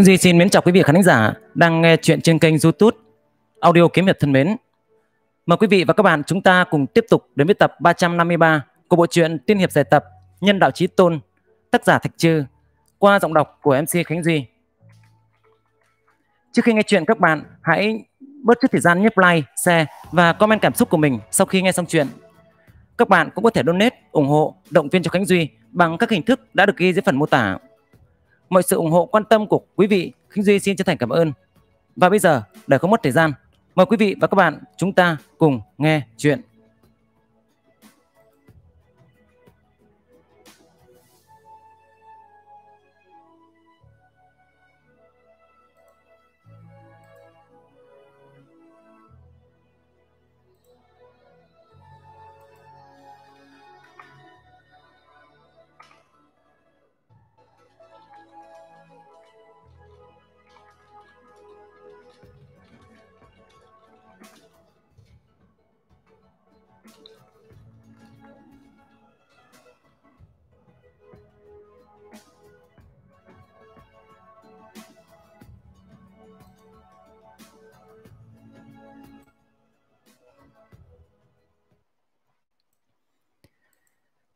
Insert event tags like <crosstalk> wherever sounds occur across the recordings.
Khánh Duy xin mến chào quý vị khán giả đang nghe chuyện trên kênh YouTube Audio Kiếm Hiệp thân mến. Mời quý vị và các bạn chúng ta cùng tiếp tục đến với tập 353 của bộ truyện Tiên hiệp giải tập Nhân đạo chí tôn, tác giả Thạch Trư qua giọng đọc của MC Khánh Duy. Trước khi nghe chuyện các bạn hãy bớt chút thời gian nhấp like, share và comment cảm xúc của mình sau khi nghe xong chuyện. Các bạn cũng có thể donate, ủng hộ, động viên cho Khánh Duy bằng các hình thức đã được ghi dưới phần mô tả mọi sự ủng hộ quan tâm của quý vị. Khánh Duy xin chân thành cảm ơn. Và bây giờ, để không mất thời gian, mời quý vị và các bạn chúng ta cùng nghe chuyện.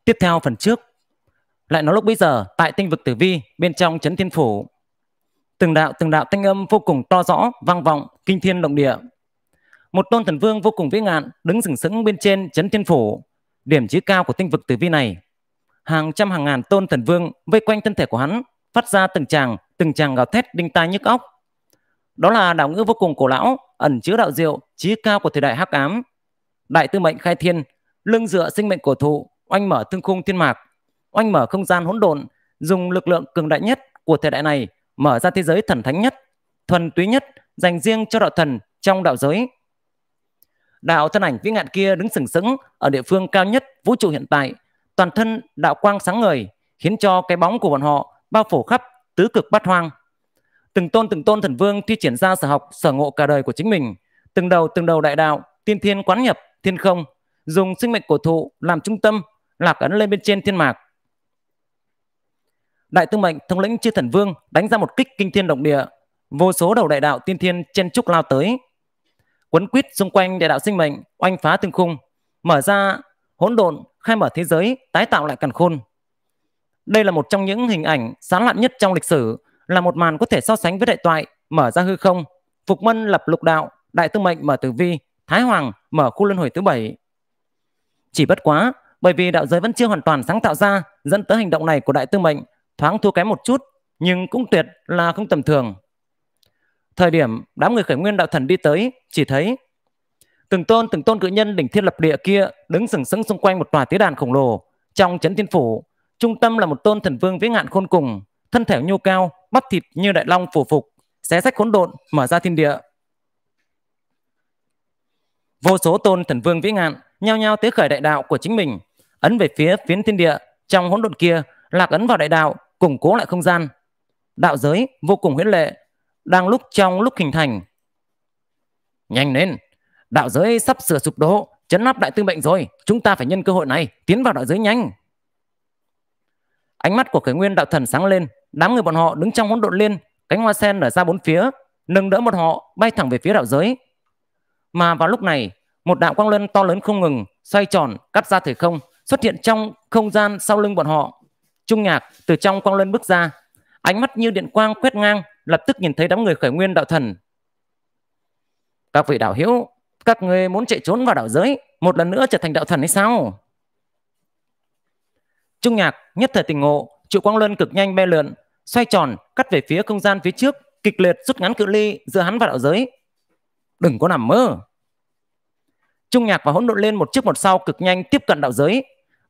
Tiếp theo phần trước, lại nói lúc bây giờ tại tinh vực tử vi bên trong chấn thiên phủ. Từng đạo từng đạo thanh âm vô cùng to rõ, vang vọng, kinh thiên động địa. Một tôn thần vương vô cùng vĩ ngạn đứng sừng sững bên trên chấn thiên phủ, điểm chí cao của tinh vực tử vi này. Hàng trăm hàng ngàn tôn thần vương vây quanh thân thể của hắn, phát ra từng tràng, từng tràng gào thét đinh tai nhức óc. Đó là đạo ngữ vô cùng cổ lão, ẩn chứa đạo diệu, trí cao của thời đại hắc ám. Đại tư mệnh khai thiên, lưng dựa sinh mệnh cổ thụ, oanh mở thương khung thiên mạc, oanh mở không gian hỗn độn, dùng lực lượng cường đại nhất của thời đại này mở ra thế giới thần thánh nhất, thuần túy nhất dành riêng cho đạo thần trong đạo giới. Đạo thân ảnh vĩ ngạn kia đứng sừng sững ở địa phương cao nhất vũ trụ hiện tại, toàn thân đạo quang sáng ngời, khiến cho cái bóng của bọn họ bao phủ khắp tứ cực bát hoang. Từng tôn từng tôn thần vương thi triển ra sở học, sở ngộ cả đời của chính mình, từng đầu từng đầu đại đạo, tiên thiên quán nhập, thiên không, dùng sinh mệnh cổ thụ làm trung tâm lạc ấn lên bên trên thiên mạc. Đại tư mệnh thống lĩnh chư thần vương đánh ra một kích kinh thiên động địa, vô số đầu đại đạo tiên thiên chen trúc lao tới, quấn quýt xung quanh đại đạo sinh mệnh, oanh phá tương khung, mở ra hỗn độn, khai mở thế giới, tái tạo lại càn khôn. Đây là một trong những hình ảnh sáng lạn nhất trong lịch sử, là một màn có thể so sánh với đại toại mở ra hư không, phục mân lập lục đạo, đại tư mệnh mở tử vi, thái hoàng mở khu luân hồi thứ bảy. Chỉ bất quá, bởi vì đạo giới vẫn chưa hoàn toàn sáng tạo ra, dẫn tới hành động này của đại tư mệnh thoáng thua kém một chút, nhưng cũng tuyệt là không tầm thường. Thời điểm đám người khởi nguyên đạo thần đi tới, chỉ thấy từng tôn từng tôn cự nhân đỉnh thiên lập địa kia đứng sừng sững xung quanh một tòa tế đàn khổng lồ trong chấn thiên phủ trung tâm là một tôn thần vương vĩ ngạn khôn cùng thân thể nhô cao bắp thịt như đại long phủ phục xé sách hỗn độn mở ra thiên địa vô số tôn thần vương vĩ ngạn nhao nhao tế khởi đại đạo của chính mình ấn về phía phiến thiên địa trong hỗn độn kia lạc ấn vào đại đạo củng cố lại không gian đạo giới vô cùng huyễn lệ đang lúc trong lúc hình thành nhanh lên đạo giới sắp sửa sụp đổ chấn áp đại tư mệnh rồi chúng ta phải nhân cơ hội này tiến vào đạo giới nhanh ánh mắt của khởi nguyên đạo thần sáng lên đám người bọn họ đứng trong hỗn độn liên cánh hoa sen nở ra bốn phía nâng đỡ một họ bay thẳng về phía đạo giới mà vào lúc này một đạo quang luân to lớn không ngừng xoay tròn cắt ra thời không xuất hiện trong không gian sau lưng bọn họ. Trung nhạc từ trong quang luân bước ra, ánh mắt như điện quang quét ngang, lập tức nhìn thấy đám người khởi nguyên đạo thần. Các vị đạo hữu, các người muốn chạy trốn vào đạo giới, một lần nữa trở thành đạo thần hay sao? Trung nhạc nhất thời tình ngộ, trụ quang luân cực nhanh bay lượn, xoay tròn, cắt về phía không gian phía trước, kịch liệt rút ngắn cự ly giữa hắn và đạo giới. Đừng có nằm mơ. Trung nhạc và hỗn độn lên một trước một sau cực nhanh tiếp cận đạo giới,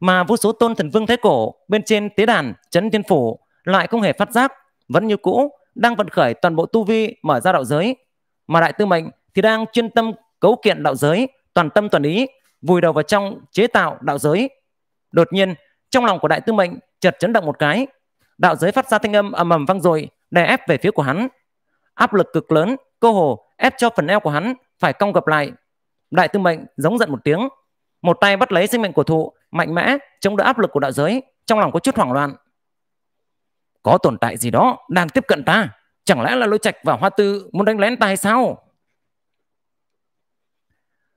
mà vô số tôn thần vương thái cổ bên trên tế đàn chấn thiên phủ lại không hề phát giác vẫn như cũ đang vận khởi toàn bộ tu vi mở ra đạo giới mà đại tư mệnh thì đang chuyên tâm cấu kiện đạo giới toàn tâm toàn ý vùi đầu vào trong chế tạo đạo giới đột nhiên trong lòng của đại tư mệnh chợt chấn động một cái đạo giới phát ra thanh âm ầm ầm vang dội đè ép về phía của hắn áp lực cực lớn cơ hồ ép cho phần eo của hắn phải cong gập lại đại tư mệnh giống giận một tiếng một tay bắt lấy sinh mệnh của thụ mạnh mẽ chống đỡ áp lực của đạo giới trong lòng có chút hoảng loạn có tồn tại gì đó đang tiếp cận ta chẳng lẽ là lôi trạch và hoa tư muốn đánh lén ta hay sao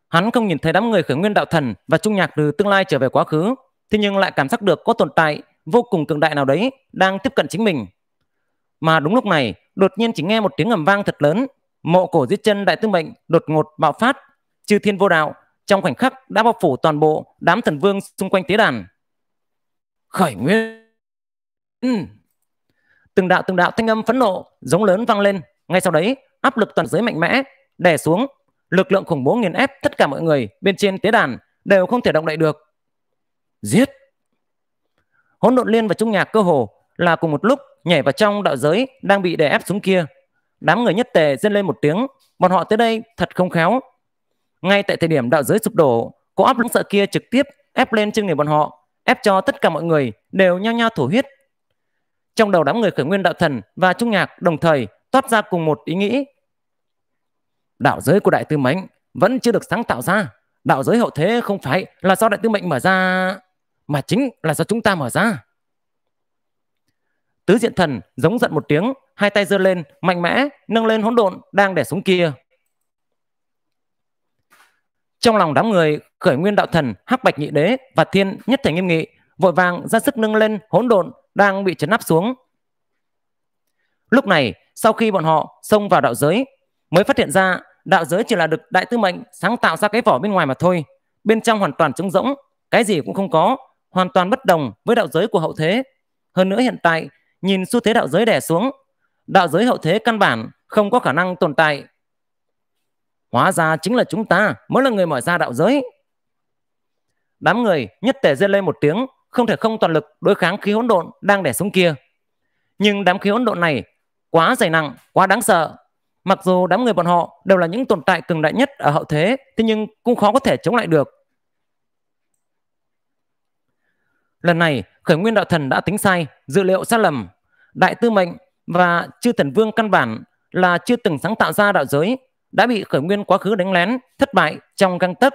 hắn không nhìn thấy đám người khởi nguyên đạo thần và trung nhạc từ tương lai trở về quá khứ thế nhưng lại cảm giác được có tồn tại vô cùng cường đại nào đấy đang tiếp cận chính mình mà đúng lúc này đột nhiên chỉ nghe một tiếng ầm vang thật lớn mộ cổ dưới chân đại tư mệnh đột ngột bạo phát chư thiên vô đạo trong khoảnh khắc đã bao phủ toàn bộ đám thần vương xung quanh tế đàn. Khởi nguyên. Ừ. Từng đạo từng đạo thanh âm phẫn nộ, giống lớn vang lên. Ngay sau đấy, áp lực toàn giới mạnh mẽ, đè xuống. Lực lượng khủng bố nghiền ép tất cả mọi người bên trên tế đàn đều không thể động đậy được. Giết! Hỗn độn liên và trung nhạc cơ hồ là cùng một lúc nhảy vào trong đạo giới đang bị đè ép xuống kia. Đám người nhất tề dên lên một tiếng, bọn họ tới đây thật không khéo, ngay tại thời điểm đạo giới sụp đổ, có áp lực sợ kia trực tiếp ép lên chân người bọn họ, ép cho tất cả mọi người đều nhao nhao thổ huyết. Trong đầu đám người khởi nguyên đạo thần và trung nhạc đồng thời toát ra cùng một ý nghĩ. Đạo giới của đại tư mệnh vẫn chưa được sáng tạo ra. Đạo giới hậu thế không phải là do đại tư mệnh mở ra, mà chính là do chúng ta mở ra. Tứ diện thần giống giận một tiếng, hai tay giơ lên, mạnh mẽ nâng lên hỗn độn đang đè xuống kia. Trong lòng đám người khởi nguyên đạo thần, hắc bạch nhị đế và thiên nhất thể nghiêm nghị, vội vàng ra sức nâng lên hỗn độn đang bị chấn áp xuống. Lúc này, sau khi bọn họ xông vào đạo giới, mới phát hiện ra đạo giới chỉ là được đại tư mệnh sáng tạo ra cái vỏ bên ngoài mà thôi. Bên trong hoàn toàn trống rỗng, cái gì cũng không có, hoàn toàn bất đồng với đạo giới của hậu thế. Hơn nữa hiện tại, nhìn xu thế đạo giới đè xuống, đạo giới hậu thế căn bản không có khả năng tồn tại. Hóa ra chính là chúng ta mới là người mở ra đạo giới. Đám người nhất thể dây lên một tiếng, không thể không toàn lực đối kháng khí hỗn độn đang đẻ xuống kia. Nhưng đám khí hỗn độn này quá dày nặng, quá đáng sợ. Mặc dù đám người bọn họ đều là những tồn tại cường đại nhất ở hậu thế, thế nhưng cũng khó có thể chống lại được. Lần này, khởi nguyên đạo thần đã tính sai, dự liệu sai lầm. Đại tư mệnh và chư thần vương căn bản là chưa từng sáng tạo ra đạo giới đã bị khởi nguyên quá khứ đánh lén, thất bại trong căng tấc.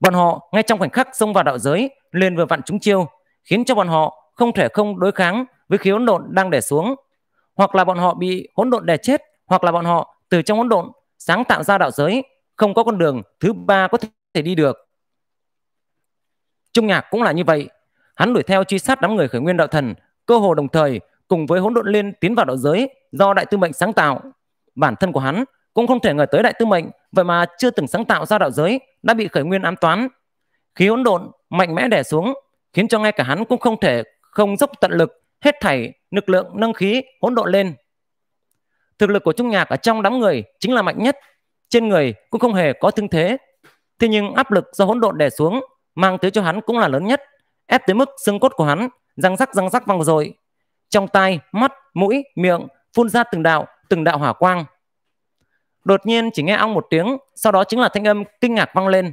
Bọn họ ngay trong khoảnh khắc xông vào đạo giới, liền vừa vặn chúng chiêu, khiến cho bọn họ không thể không đối kháng với khí hỗn độn đang đè xuống. Hoặc là bọn họ bị hỗn độn đè chết, hoặc là bọn họ từ trong hỗn độn sáng tạo ra đạo giới, không có con đường thứ ba có thể đi được. Trung Nhạc cũng là như vậy, hắn đuổi theo truy sát đám người khởi nguyên đạo thần, cơ hồ đồng thời cùng với hỗn độn liên tiến vào đạo giới do đại tư mệnh sáng tạo. Bản thân của hắn cũng không thể ngờ tới đại tư mệnh vậy mà chưa từng sáng tạo ra đạo giới đã bị khởi nguyên ám toán khí hỗn độn mạnh mẽ đè xuống khiến cho ngay cả hắn cũng không thể không dốc tận lực hết thảy lực lượng nâng khí hỗn độn lên thực lực của trung nhạc ở trong đám người chính là mạnh nhất trên người cũng không hề có thương thế thế nhưng áp lực do hỗn độn đè xuống mang tới cho hắn cũng là lớn nhất ép tới mức xương cốt của hắn răng rắc răng rắc văng rồi trong tai mắt mũi miệng phun ra từng đạo từng đạo hỏa quang Đột nhiên chỉ nghe ong một tiếng, sau đó chính là thanh âm kinh ngạc vang lên.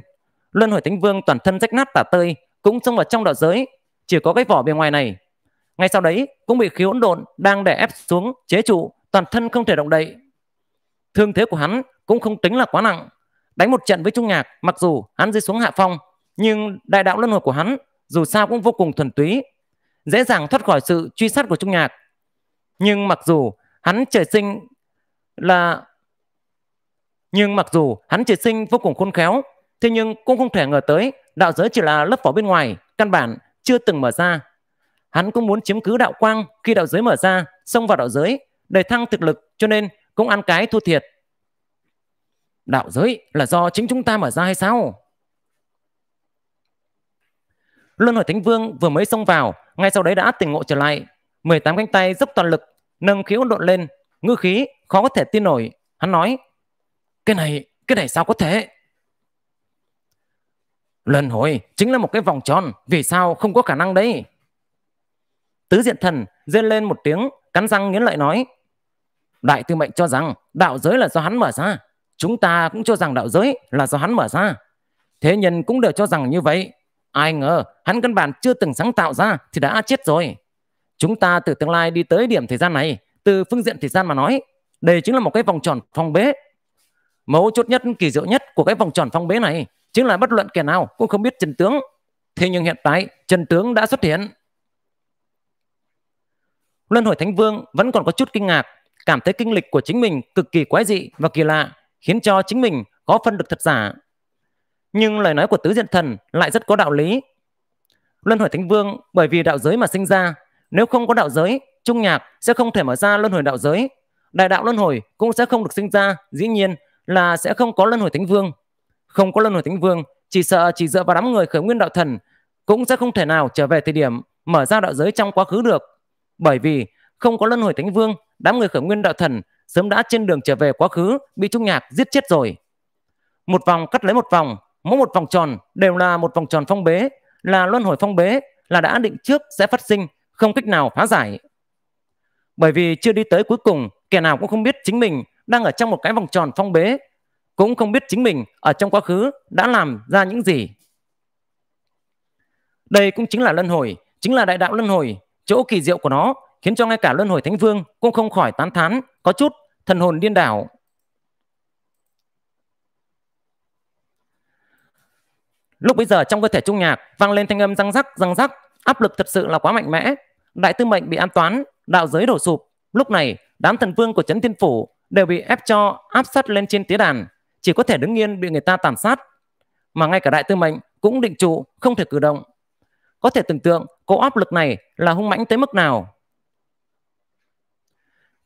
Luân hồi thánh vương toàn thân rách nát tả tơi, cũng xông vào trong đạo giới, chỉ có cái vỏ bề ngoài này. Ngay sau đấy cũng bị khí hỗn độn đang đè ép xuống, chế trụ, toàn thân không thể động đậy. Thương thế của hắn cũng không tính là quá nặng. Đánh một trận với Trung Nhạc, mặc dù hắn rơi xuống hạ phong, nhưng đại đạo luân hồi của hắn dù sao cũng vô cùng thuần túy, dễ dàng thoát khỏi sự truy sát của Trung Nhạc. Nhưng mặc dù hắn trời sinh là nhưng mặc dù hắn triệt sinh vô cùng khôn khéo, thế nhưng cũng không thể ngờ tới đạo giới chỉ là lớp vỏ bên ngoài, căn bản chưa từng mở ra. Hắn cũng muốn chiếm cứ đạo quang khi đạo giới mở ra, xông vào đạo giới, để thăng thực lực cho nên cũng ăn cái thua thiệt. Đạo giới là do chính chúng ta mở ra hay sao? Luân hồi Thánh Vương vừa mới xông vào, ngay sau đấy đã tỉnh ngộ trở lại. 18 cánh tay dốc toàn lực, nâng khí hỗn độn lên, ngư khí khó có thể tin nổi. Hắn nói, cái này cái này sao có thể luân hồi chính là một cái vòng tròn vì sao không có khả năng đấy tứ diện thần rên lên một tiếng cắn răng nghiến lợi nói đại tư mệnh cho rằng đạo giới là do hắn mở ra chúng ta cũng cho rằng đạo giới là do hắn mở ra thế nhân cũng đều cho rằng như vậy ai ngờ hắn căn bản chưa từng sáng tạo ra thì đã chết rồi chúng ta từ tương lai đi tới điểm thời gian này từ phương diện thời gian mà nói đây chính là một cái vòng tròn phong bế mấu chốt nhất kỳ diệu nhất của cái vòng tròn phong bế này chính là bất luận kẻ nào cũng không biết chân tướng thế nhưng hiện tại chân tướng đã xuất hiện luân hồi thánh vương vẫn còn có chút kinh ngạc cảm thấy kinh lịch của chính mình cực kỳ quái dị và kỳ lạ khiến cho chính mình khó phân được thật giả nhưng lời nói của tứ diện thần lại rất có đạo lý luân hồi thánh vương bởi vì đạo giới mà sinh ra nếu không có đạo giới trung nhạc sẽ không thể mở ra luân hồi đạo giới đại đạo luân hồi cũng sẽ không được sinh ra dĩ nhiên là sẽ không có luân hồi thánh vương không có luân hồi thánh vương chỉ sợ chỉ dựa vào đám người khởi nguyên đạo thần cũng sẽ không thể nào trở về thời điểm mở ra đạo giới trong quá khứ được bởi vì không có luân hồi thánh vương đám người khởi nguyên đạo thần sớm đã trên đường trở về quá khứ bị trung nhạc giết chết rồi một vòng cắt lấy một vòng mỗi một vòng tròn đều là một vòng tròn phong bế là luân hồi phong bế là đã định trước sẽ phát sinh không cách nào phá giải bởi vì chưa đi tới cuối cùng kẻ nào cũng không biết chính mình đang ở trong một cái vòng tròn phong bế cũng không biết chính mình ở trong quá khứ đã làm ra những gì. Đây cũng chính là luân hồi, chính là đại đạo luân hồi, chỗ kỳ diệu của nó khiến cho ngay cả luân hồi thánh vương cũng không khỏi tán thán, có chút thần hồn điên đảo. Lúc bây giờ trong cơ thể trung nhạc vang lên thanh âm răng rắc răng rắc, áp lực thật sự là quá mạnh mẽ. Đại tư mệnh bị an toán, đạo giới đổ sụp. Lúc này, đám thần vương của chấn Thiên Phủ đều bị ép cho áp sát lên trên tế đàn, chỉ có thể đứng yên bị người ta tàn sát. Mà ngay cả đại tư mệnh cũng định trụ, không thể cử động. Có thể tưởng tượng cỗ áp lực này là hung mãnh tới mức nào.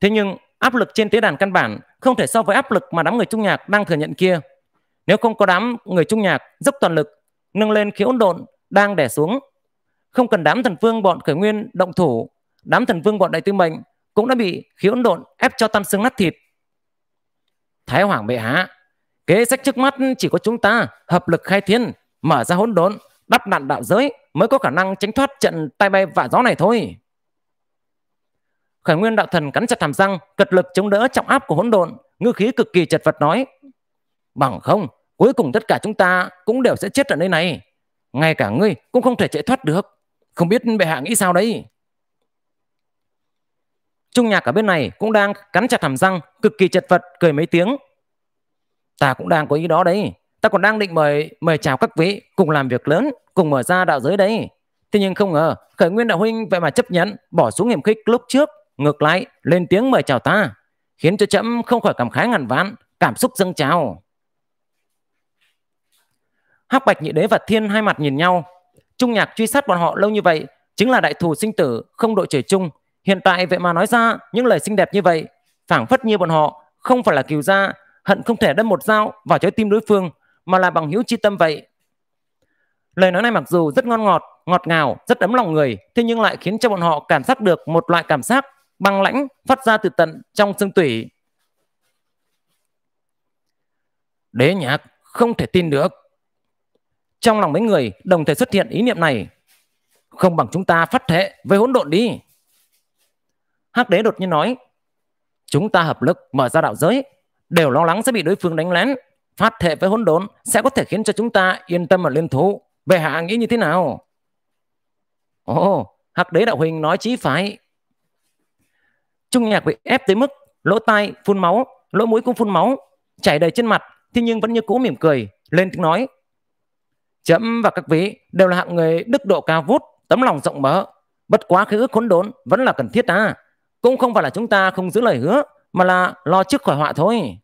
Thế nhưng áp lực trên tế đàn căn bản không thể so với áp lực mà đám người trung nhạc đang thừa nhận kia. Nếu không có đám người trung nhạc dốc toàn lực, nâng lên khí hỗn độn đang đè xuống, không cần đám thần vương bọn khởi nguyên động thủ, đám thần vương bọn đại tư mệnh cũng đã bị khí hỗn độn ép cho tan xương nát thịt. Thái Hoàng bệ hạ, kế sách trước mắt chỉ có chúng ta hợp lực khai thiên, mở ra hỗn đốn, đắp nạn đạo giới mới có khả năng tránh thoát trận tai bay vạ gió này thôi. Khải nguyên đạo thần cắn chặt hàm răng, cật lực chống đỡ trọng áp của hỗn độn, ngư khí cực kỳ chật vật nói. Bằng không, cuối cùng tất cả chúng ta cũng đều sẽ chết ở nơi này. Ngay cả ngươi cũng không thể chạy thoát được. Không biết bệ hạ nghĩ sao đấy. Trung nhạc ở bên này cũng đang cắn chặt hàm răng, cực kỳ chật vật, cười mấy tiếng. Ta cũng đang có ý đó đấy. Ta còn đang định mời mời chào các vị cùng làm việc lớn, cùng mở ra đạo giới đấy. Thế nhưng không ngờ, khởi nguyên đạo huynh vậy mà chấp nhận bỏ xuống hiểm khích lúc trước, ngược lại lên tiếng mời chào ta, khiến cho trẫm không khỏi cảm khái ngàn vạn, cảm xúc dâng trào. Hắc Bạch Nhị Đế và Thiên hai mặt nhìn nhau, Trung Nhạc truy sát bọn họ lâu như vậy, chính là đại thù sinh tử không đội trời chung, Hiện tại vậy mà nói ra những lời xinh đẹp như vậy, phảng phất như bọn họ không phải là kiều gia, hận không thể đâm một dao vào trái tim đối phương mà là bằng hữu chi tâm vậy. Lời nói này mặc dù rất ngon ngọt, ngọt ngào, rất ấm lòng người, thế nhưng lại khiến cho bọn họ cảm giác được một loại cảm giác băng lãnh phát ra từ tận trong xương tủy. Đế nhạc không thể tin được. Trong lòng mấy người đồng thời xuất hiện ý niệm này. Không bằng chúng ta phát thệ với hỗn độn đi. Hắc đế đột nhiên nói, chúng ta hợp lực mở ra đạo giới, đều lo lắng sẽ bị đối phương đánh lén. Phát thệ với hỗn đốn sẽ có thể khiến cho chúng ta yên tâm ở liên thủ. Bệ hạ nghĩ như thế nào? Ồ, Hắc đế đạo huynh nói chí phải. Trung nhạc bị ép tới mức lỗ tai phun máu, lỗ mũi cũng phun máu, chảy đầy trên mặt, thế nhưng vẫn như cũ mỉm cười, lên tiếng nói. Chấm và các vị đều là hạng người đức độ cao vút, tấm lòng rộng mở. Bất quá khế ước khốn đốn vẫn là cần thiết à cũng không phải là chúng ta không giữ lời hứa mà là lo trước khỏi họa thôi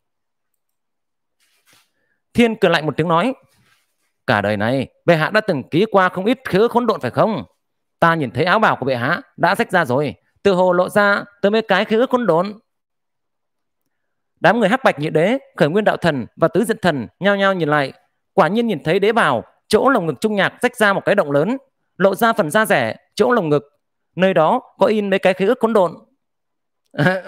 thiên cười lạnh một tiếng nói cả đời này bệ hạ đã từng ký qua không ít khứ khốn độn phải không ta nhìn thấy áo bào của bệ hạ đã rách ra rồi từ hồ lộ ra tới mấy cái khứ khốn độn đám người hắc bạch nhị đế khởi nguyên đạo thần và tứ diện thần nhao nhao nhìn lại quả nhiên nhìn thấy đế bào chỗ lồng ngực trung nhạc rách ra một cái động lớn lộ ra phần da rẻ chỗ lồng ngực nơi đó có in mấy cái khế khốn cuốn độn à,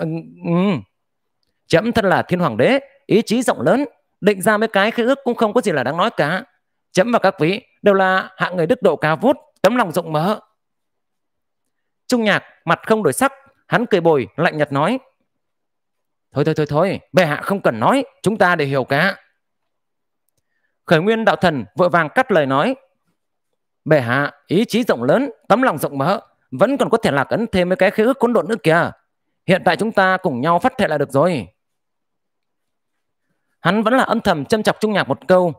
<laughs> chấm thân là thiên hoàng đế ý chí rộng lớn định ra mấy cái khế ước cũng không có gì là đáng nói cả chấm và các vị đều là hạng người đức độ cao vút tấm lòng rộng mở trung nhạc mặt không đổi sắc hắn cười bồi lạnh nhạt nói thôi thôi thôi thôi bệ hạ không cần nói chúng ta để hiểu cả khởi nguyên đạo thần vội vàng cắt lời nói bệ hạ ý chí rộng lớn tấm lòng rộng mở vẫn còn có thể lạc ấn thêm mấy cái khế ước cuốn độn nữa kìa Hiện tại chúng ta cùng nhau phát thệ là được rồi. Hắn vẫn là âm thầm châm chọc trung nhạc một câu.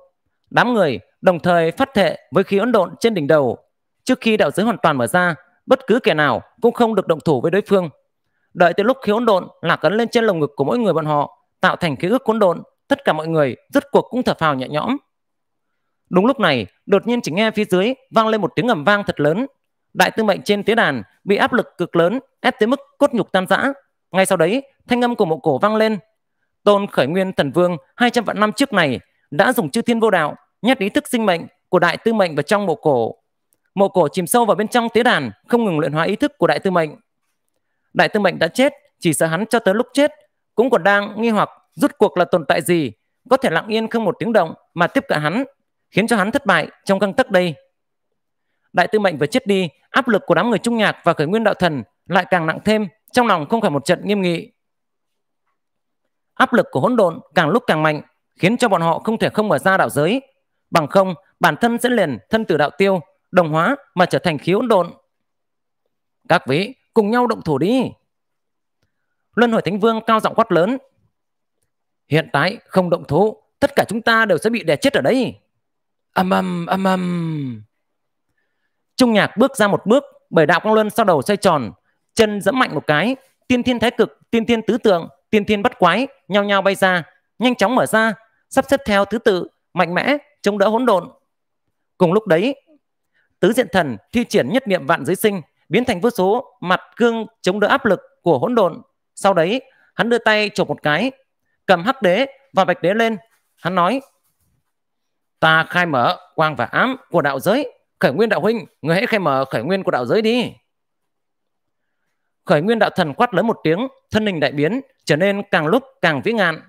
Đám người đồng thời phát thệ với khí ấn độn trên đỉnh đầu. Trước khi đạo giới hoàn toàn mở ra, bất cứ kẻ nào cũng không được động thủ với đối phương. Đợi tới lúc khí ấn độn lạc cấn lên trên lồng ngực của mỗi người bọn họ, tạo thành khí ức cuốn độn, tất cả mọi người rốt cuộc cũng thở phào nhẹ nhõm. Đúng lúc này, đột nhiên chỉ nghe phía dưới vang lên một tiếng ầm vang thật lớn, đại tư mệnh trên tế đàn bị áp lực cực lớn ép tới mức cốt nhục tan rã. Ngay sau đấy, thanh âm của mộ cổ vang lên. Tôn khởi nguyên thần vương 200 vạn năm trước này đã dùng chư thiên vô đạo nhét ý thức sinh mệnh của đại tư mệnh vào trong mộ cổ. Mộ cổ chìm sâu vào bên trong tế đàn, không ngừng luyện hóa ý thức của đại tư mệnh. Đại tư mệnh đã chết, chỉ sợ hắn cho tới lúc chết cũng còn đang nghi hoặc rút cuộc là tồn tại gì, có thể lặng yên không một tiếng động mà tiếp cận hắn, khiến cho hắn thất bại trong căng tấc đây. Đại Tư Mệnh vừa chết đi, áp lực của đám người trung nhạc và khởi nguyên đạo thần lại càng nặng thêm, trong lòng không khỏi một trận nghiêm nghị. Áp lực của hỗn độn càng lúc càng mạnh, khiến cho bọn họ không thể không mở ra đạo giới. Bằng không, bản thân sẽ liền thân tử đạo tiêu, đồng hóa mà trở thành khí hỗn độn. Các vị, cùng nhau động thủ đi. Luân hồi Thánh Vương cao giọng quát lớn. Hiện tại không động thủ, tất cả chúng ta đều sẽ bị đè chết ở đây. Âm âm âm âm. Trung nhạc bước ra một bước, bởi đạo quang luân sau đầu xoay tròn, chân dẫm mạnh một cái, tiên thiên thái cực, tiên thiên tứ tượng, tiên thiên bắt quái, nhau nhau bay ra, nhanh chóng mở ra, sắp xếp theo thứ tự, mạnh mẽ, chống đỡ hỗn độn. Cùng lúc đấy, tứ diện thần thi triển nhất niệm vạn giới sinh, biến thành vô số mặt gương chống đỡ áp lực của hỗn độn. Sau đấy, hắn đưa tay chộp một cái, cầm hắc đế và bạch đế lên. Hắn nói, ta khai mở quang và ám của đạo giới Khởi nguyên đạo huynh, người hãy khai mở khởi nguyên của đạo giới đi. Khởi nguyên đạo thần quát lớn một tiếng, thân hình đại biến, trở nên càng lúc càng vĩ ngạn.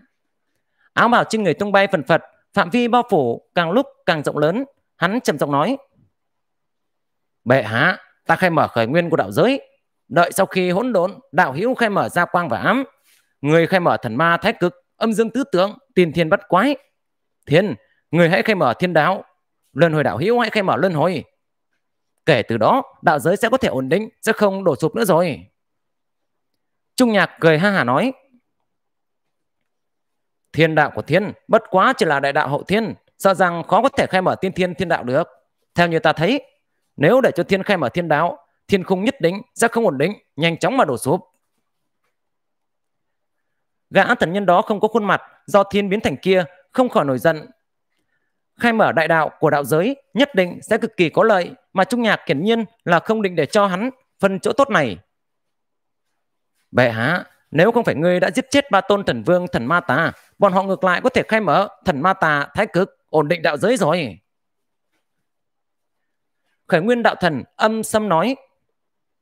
Áo bào trên người tung bay phần phật, phạm vi bao phủ càng lúc càng rộng lớn. Hắn trầm giọng nói. Bệ hạ, ta khai mở khởi nguyên của đạo giới. Đợi sau khi hỗn độn, đạo hữu khai mở ra quang và ám. Người khai mở thần ma thái cực, âm dương tứ tướng, tiền thiên bắt quái. Thiên, người hãy khai mở thiên đạo, Luân hồi đạo hữu hãy khai mở luân hồi. Kể từ đó, đạo giới sẽ có thể ổn định, sẽ không đổ sụp nữa rồi. Trung nhạc cười ha hà nói. Thiên đạo của thiên, bất quá chỉ là đại đạo hậu thiên, sợ rằng khó có thể khai mở tiên thiên thiên đạo được. Theo như ta thấy, nếu để cho thiên khai mở thiên đạo, thiên khung nhất định sẽ không ổn định, nhanh chóng mà đổ sụp. Gã thần nhân đó không có khuôn mặt, do thiên biến thành kia, không khỏi nổi giận, khai mở đại đạo của đạo giới nhất định sẽ cực kỳ có lợi mà Trung Nhạc hiển nhiên là không định để cho hắn phân chỗ tốt này. Bệ hạ, nếu không phải ngươi đã giết chết ba tôn thần vương thần ma tà, bọn họ ngược lại có thể khai mở thần ma tà thái cực ổn định đạo giới rồi. Khởi nguyên đạo thần âm xâm nói,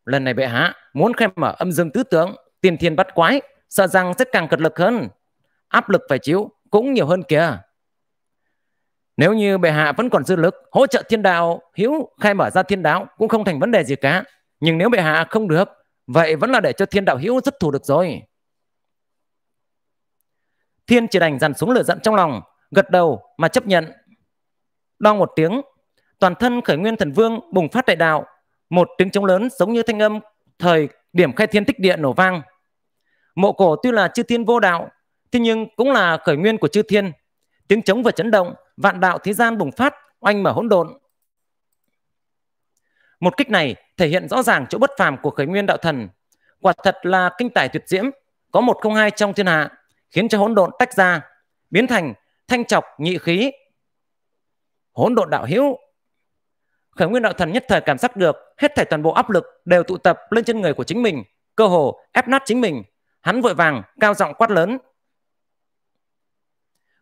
lần này bệ hạ muốn khai mở âm dương tứ tướng, tiền thiên bắt quái, sợ rằng sẽ càng cật lực hơn. Áp lực phải chịu cũng nhiều hơn kìa. Nếu như bệ hạ vẫn còn dư lực hỗ trợ thiên đạo, hiếu khai mở ra thiên đạo cũng không thành vấn đề gì cả. Nhưng nếu bệ hạ không được, vậy vẫn là để cho thiên đạo hiếu rất thù được rồi. Thiên chỉ đành dằn xuống lửa giận trong lòng, gật đầu mà chấp nhận. Đo một tiếng, toàn thân khởi nguyên thần vương bùng phát đại đạo. Một tiếng trống lớn giống như thanh âm thời điểm khai thiên tích địa nổ vang. Mộ cổ tuy là chư thiên vô đạo, thế nhưng cũng là khởi nguyên của chư thiên. Tiếng trống vừa chấn động vạn đạo thế gian bùng phát, oanh mở hỗn độn. Một kích này thể hiện rõ ràng chỗ bất phàm của khởi nguyên đạo thần. Quả thật là kinh tải tuyệt diễm, có một không hai trong thiên hạ, khiến cho hỗn độn tách ra, biến thành thanh trọc nhị khí. Hỗn độn đạo hữu. Khởi nguyên đạo thần nhất thời cảm giác được hết thảy toàn bộ áp lực đều tụ tập lên trên người của chính mình, cơ hồ ép nát chính mình. Hắn vội vàng, cao giọng quát lớn.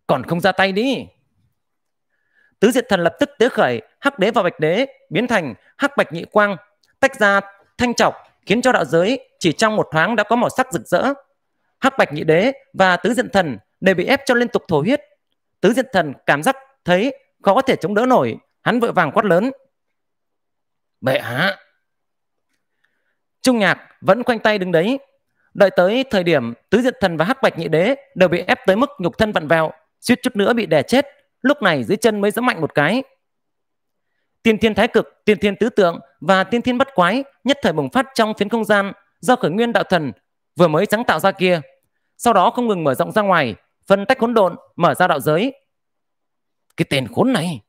Còn không ra tay đi. Tứ diện Thần lập tức tế khởi Hắc Đế và Bạch Đế biến thành Hắc Bạch Nhị Quang, tách ra thanh trọc khiến cho đạo giới chỉ trong một thoáng đã có màu sắc rực rỡ. Hắc Bạch Nhị Đế và Tứ Diện Thần đều bị ép cho liên tục thổ huyết. Tứ Diện Thần cảm giác thấy khó có thể chống đỡ nổi, hắn vội vàng quát lớn. Bệ hạ! Trung Nhạc vẫn quanh tay đứng đấy. Đợi tới thời điểm Tứ Diện Thần và Hắc Bạch Nhị Đế đều bị ép tới mức nhục thân vặn vẹo, suýt chút nữa bị đè chết lúc này dưới chân mới dám mạnh một cái tiên thiên thái cực tiên thiên tứ tượng và tiên thiên bất quái nhất thời bùng phát trong phiến không gian do khởi nguyên đạo thần vừa mới sáng tạo ra kia sau đó không ngừng mở rộng ra ngoài phân tách hỗn độn mở ra đạo giới cái tên khốn này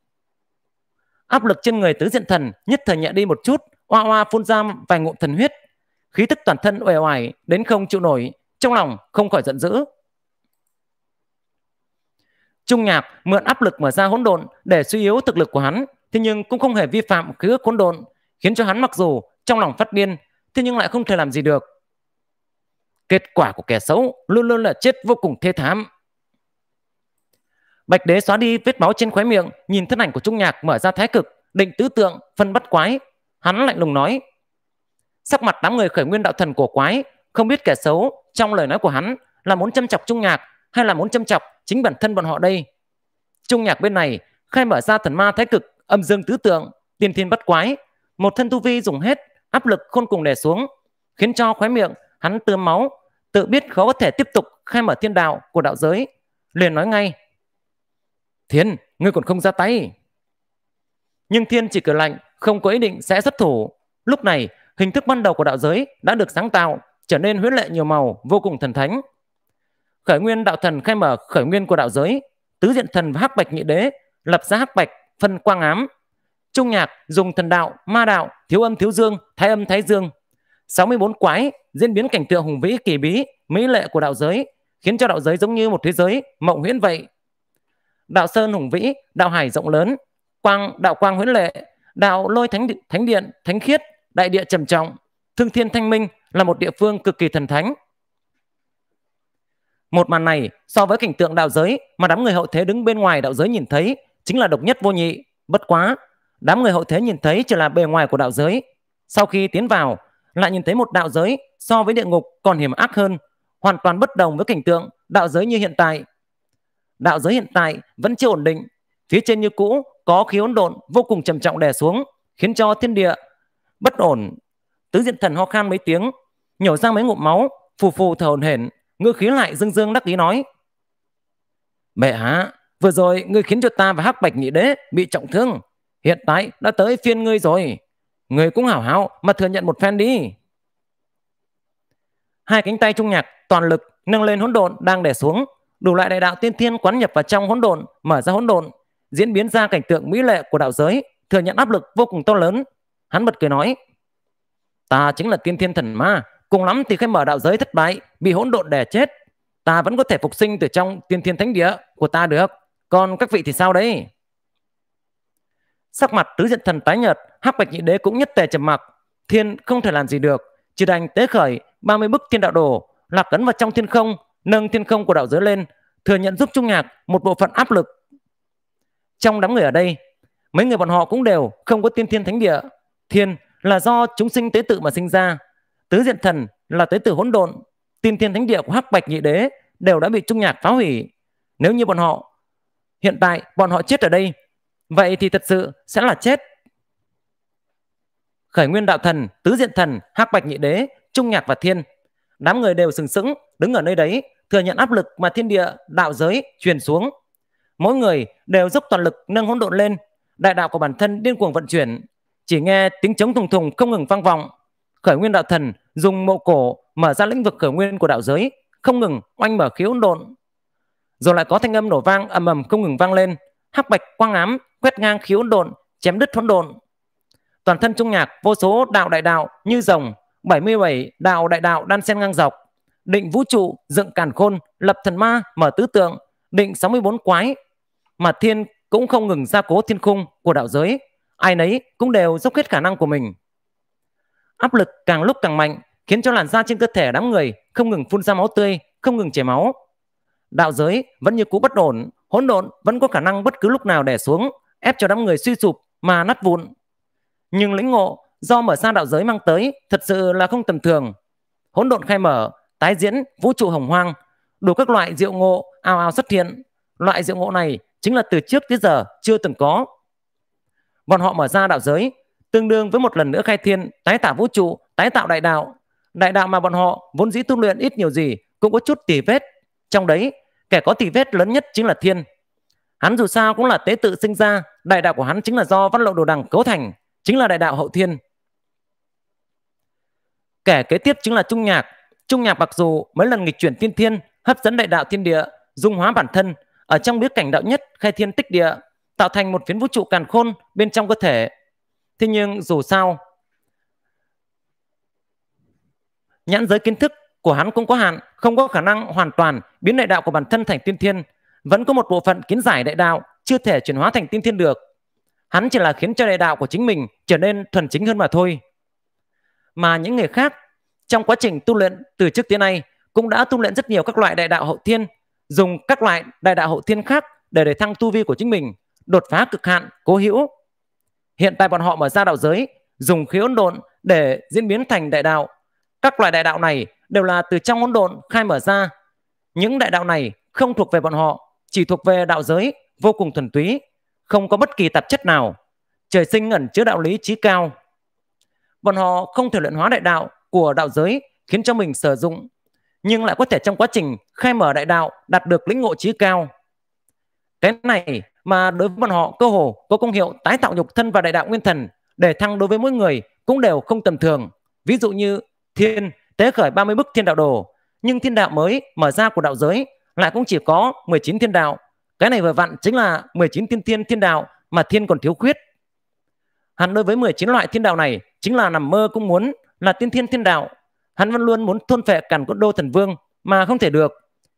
áp lực trên người tứ diện thần nhất thời nhẹ đi một chút oa oa phun ra vài ngụm thần huyết khí tức toàn thân uể oải đến không chịu nổi trong lòng không khỏi giận dữ Trung nhạc mượn áp lực mở ra hỗn độn để suy yếu thực lực của hắn, thế nhưng cũng không hề vi phạm khí ước hỗn độn, khiến cho hắn mặc dù trong lòng phát điên, thế nhưng lại không thể làm gì được. Kết quả của kẻ xấu luôn luôn là chết vô cùng thê thảm. Bạch đế xóa đi vết máu trên khóe miệng, nhìn thân ảnh của Trung nhạc mở ra thái cực, định tứ tượng, phân bắt quái. Hắn lạnh lùng nói, sắc mặt đám người khởi nguyên đạo thần của quái, không biết kẻ xấu trong lời nói của hắn là muốn châm chọc Trung nhạc hay là muốn châm chọc chính bản thân bọn họ đây. Trung nhạc bên này khai mở ra thần ma thái cực, âm dương tứ tượng, tiên thiên bắt quái, một thân tu vi dùng hết, áp lực khôn cùng đè xuống, khiến cho khóe miệng hắn tươm máu, tự biết khó có thể tiếp tục khai mở thiên đạo của đạo giới, liền nói ngay: "Thiên, ngươi còn không ra tay?" Nhưng Thiên chỉ cười lạnh, không có ý định sẽ xuất thủ. Lúc này, hình thức ban đầu của đạo giới đã được sáng tạo, trở nên huyễn lệ nhiều màu, vô cùng thần thánh khởi nguyên đạo thần khai mở khởi nguyên của đạo giới tứ diện thần và hắc bạch nhị đế lập ra hắc bạch phân quang ám trung nhạc dùng thần đạo ma đạo thiếu âm thiếu dương thái âm thái dương 64 quái diễn biến cảnh tượng hùng vĩ kỳ bí mỹ lệ của đạo giới khiến cho đạo giới giống như một thế giới mộng huyễn vậy đạo sơn hùng vĩ đạo hải rộng lớn quang đạo quang huyễn lệ đạo lôi thánh thánh điện thánh khiết đại địa trầm trọng thương thiên thanh minh là một địa phương cực kỳ thần thánh một màn này so với cảnh tượng đạo giới mà đám người hậu thế đứng bên ngoài đạo giới nhìn thấy chính là độc nhất vô nhị. Bất quá, đám người hậu thế nhìn thấy chỉ là bề ngoài của đạo giới. Sau khi tiến vào, lại nhìn thấy một đạo giới so với địa ngục còn hiểm ác hơn, hoàn toàn bất đồng với cảnh tượng đạo giới như hiện tại. Đạo giới hiện tại vẫn chưa ổn định, phía trên như cũ có khí hỗn độn vô cùng trầm trọng đè xuống, khiến cho thiên địa bất ổn. Tứ diện thần ho khan mấy tiếng, nhổ ra mấy ngụm máu, phù phù thở hổn hển, Ngữ khí lại dương dương đắc ý nói. Bệ hạ, vừa rồi ngươi khiến cho ta và hắc bạch nhị đế bị trọng thương. Hiện tại đã tới phiên ngươi rồi. Ngươi cũng hảo hảo mà thừa nhận một phen đi. Hai cánh tay trung nhạc toàn lực nâng lên hỗn độn đang đè xuống. Đủ lại đại đạo tiên thiên quán nhập vào trong hỗn độn, mở ra hỗn độn, diễn biến ra cảnh tượng mỹ lệ của đạo giới, thừa nhận áp lực vô cùng to lớn. Hắn bật cười nói, ta chính là tiên thiên thần ma, Cùng lắm thì khi mở đạo giới thất bại, bị hỗn độn đè chết, ta vẫn có thể phục sinh từ trong tiên thiên thánh địa của ta được. Còn các vị thì sao đấy? Sắc mặt tứ diện thần tái nhợt, hắc bạch nhị đế cũng nhất tề trầm mặc. Thiên không thể làm gì được, chỉ đành tế khởi 30 bức thiên đạo đồ, lạc cấn vào trong thiên không, nâng thiên không của đạo giới lên, thừa nhận giúp Trung Nhạc một bộ phận áp lực. Trong đám người ở đây, mấy người bọn họ cũng đều không có tiên thiên thánh địa. Thiên là do chúng sinh tế tự mà sinh ra, tứ diện thần là tới từ hỗn độn tiên thiên thánh địa của hắc bạch nhị đế đều đã bị trung nhạc phá hủy nếu như bọn họ hiện tại bọn họ chết ở đây vậy thì thật sự sẽ là chết khởi nguyên đạo thần tứ diện thần hắc bạch nhị đế trung nhạc và thiên đám người đều sừng sững đứng ở nơi đấy thừa nhận áp lực mà thiên địa đạo giới truyền xuống mỗi người đều dốc toàn lực nâng hỗn độn lên đại đạo của bản thân điên cuồng vận chuyển chỉ nghe tiếng chống thùng thùng không ngừng vang vọng khởi nguyên đạo thần dùng mộ cổ mở ra lĩnh vực khởi nguyên của đạo giới không ngừng oanh mở khí hỗn độn rồi lại có thanh âm nổ vang ầm ầm không ngừng vang lên hắc bạch quang ám quét ngang khí hỗn độn chém đứt hỗn độn toàn thân trung nhạc vô số đạo đại đạo như rồng 77 đạo đại đạo đan xen ngang dọc định vũ trụ dựng càn khôn lập thần ma mở tứ tượng định 64 quái mà thiên cũng không ngừng gia cố thiên khung của đạo giới ai nấy cũng đều dốc hết khả năng của mình Áp lực càng lúc càng mạnh khiến cho làn da trên cơ thể đám người không ngừng phun ra máu tươi, không ngừng chảy máu. Đạo giới vẫn như cũ bất ổn, hỗn độn vẫn có khả năng bất cứ lúc nào đè xuống, ép cho đám người suy sụp mà nát vụn. Nhưng lĩnh ngộ do mở ra đạo giới mang tới thật sự là không tầm thường. Hỗn độn khai mở, tái diễn vũ trụ hồng hoang, đủ các loại rượu ngộ ao ao xuất hiện. Loại rượu ngộ này chính là từ trước tới giờ chưa từng có. Bọn họ mở ra đạo giới tương đương với một lần nữa khai thiên, tái tạo vũ trụ, tái tạo đại đạo. Đại đạo mà bọn họ vốn dĩ tu luyện ít nhiều gì cũng có chút tỷ vết. Trong đấy, kẻ có tỷ vết lớn nhất chính là thiên. Hắn dù sao cũng là tế tự sinh ra, đại đạo của hắn chính là do văn lộ đồ đằng cấu thành, chính là đại đạo hậu thiên. Kẻ kế tiếp chính là Trung Nhạc. Trung Nhạc mặc dù mấy lần nghịch chuyển thiên thiên, hấp dẫn đại đạo thiên địa, dung hóa bản thân, ở trong biết cảnh đạo nhất khai thiên tích địa, tạo thành một phiến vũ trụ càn khôn bên trong cơ thể thế nhưng dù sao nhãn giới kiến thức của hắn cũng có hạn không có khả năng hoàn toàn biến đại đạo của bản thân thành tiên thiên vẫn có một bộ phận kiến giải đại đạo chưa thể chuyển hóa thành tiên thiên được hắn chỉ là khiến cho đại đạo của chính mình trở nên thuần chính hơn mà thôi mà những người khác trong quá trình tu luyện từ trước tới nay cũng đã tu luyện rất nhiều các loại đại đạo hậu thiên dùng các loại đại đạo hậu thiên khác để để thăng tu vi của chính mình đột phá cực hạn cố hữu Hiện tại bọn họ mở ra đạo giới, dùng khí hỗn độn để diễn biến thành đại đạo. Các loại đại đạo này đều là từ trong hỗn độn khai mở ra. Những đại đạo này không thuộc về bọn họ, chỉ thuộc về đạo giới vô cùng thuần túy, không có bất kỳ tạp chất nào. Trời sinh ẩn chứa đạo lý trí cao. Bọn họ không thể luyện hóa đại đạo của đạo giới khiến cho mình sử dụng, nhưng lại có thể trong quá trình khai mở đại đạo đạt được lĩnh ngộ trí cao. Cái này mà đối với bọn họ cơ hồ có công hiệu tái tạo nhục thân và đại đạo nguyên thần để thăng đối với mỗi người cũng đều không tầm thường. Ví dụ như thiên tế khởi 30 bức thiên đạo đồ, nhưng thiên đạo mới mở ra của đạo giới lại cũng chỉ có 19 thiên đạo. Cái này vừa vặn chính là 19 tiên thiên thiên đạo mà thiên còn thiếu khuyết. Hắn đối với 19 loại thiên đạo này chính là nằm mơ cũng muốn là tiên thiên thiên đạo. Hắn vẫn luôn muốn thôn phệ càn cốt đô thần vương mà không thể được.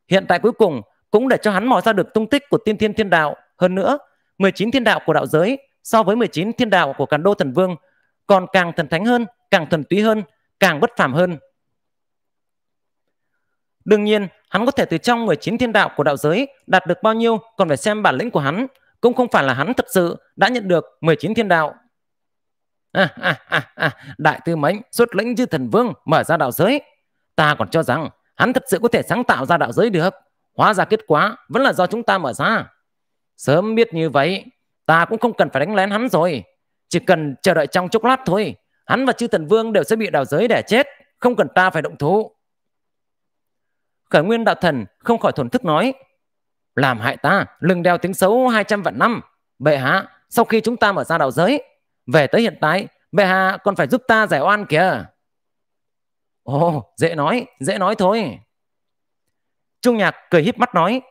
Hiện tại cuối cùng cũng để cho hắn mò ra được tung tích của tiên thiên thiên đạo hơn nữa, 19 thiên đạo của đạo giới so với 19 thiên đạo của càn đô thần vương còn càng thần thánh hơn, càng thần túy hơn, càng bất phàm hơn. Đương nhiên, hắn có thể từ trong 19 thiên đạo của đạo giới đạt được bao nhiêu còn phải xem bản lĩnh của hắn, cũng không phải là hắn thật sự đã nhận được 19 thiên đạo. À, à, à, à, đại tư mệnh xuất lĩnh chư thần vương mở ra đạo giới. Ta còn cho rằng hắn thật sự có thể sáng tạo ra đạo giới được. Hóa ra kết quả vẫn là do chúng ta mở ra. Sớm biết như vậy, ta cũng không cần phải đánh lén hắn rồi. Chỉ cần chờ đợi trong chốc lát thôi, hắn và chư thần vương đều sẽ bị đào giới để chết, không cần ta phải động thủ. Khởi nguyên đạo thần không khỏi thổn thức nói, làm hại ta, lừng đeo tiếng xấu 200 vạn năm. Bệ hạ, sau khi chúng ta mở ra đạo giới, về tới hiện tại, bệ hạ còn phải giúp ta giải oan kìa. Ồ, dễ nói, dễ nói thôi. Trung Nhạc cười híp mắt nói,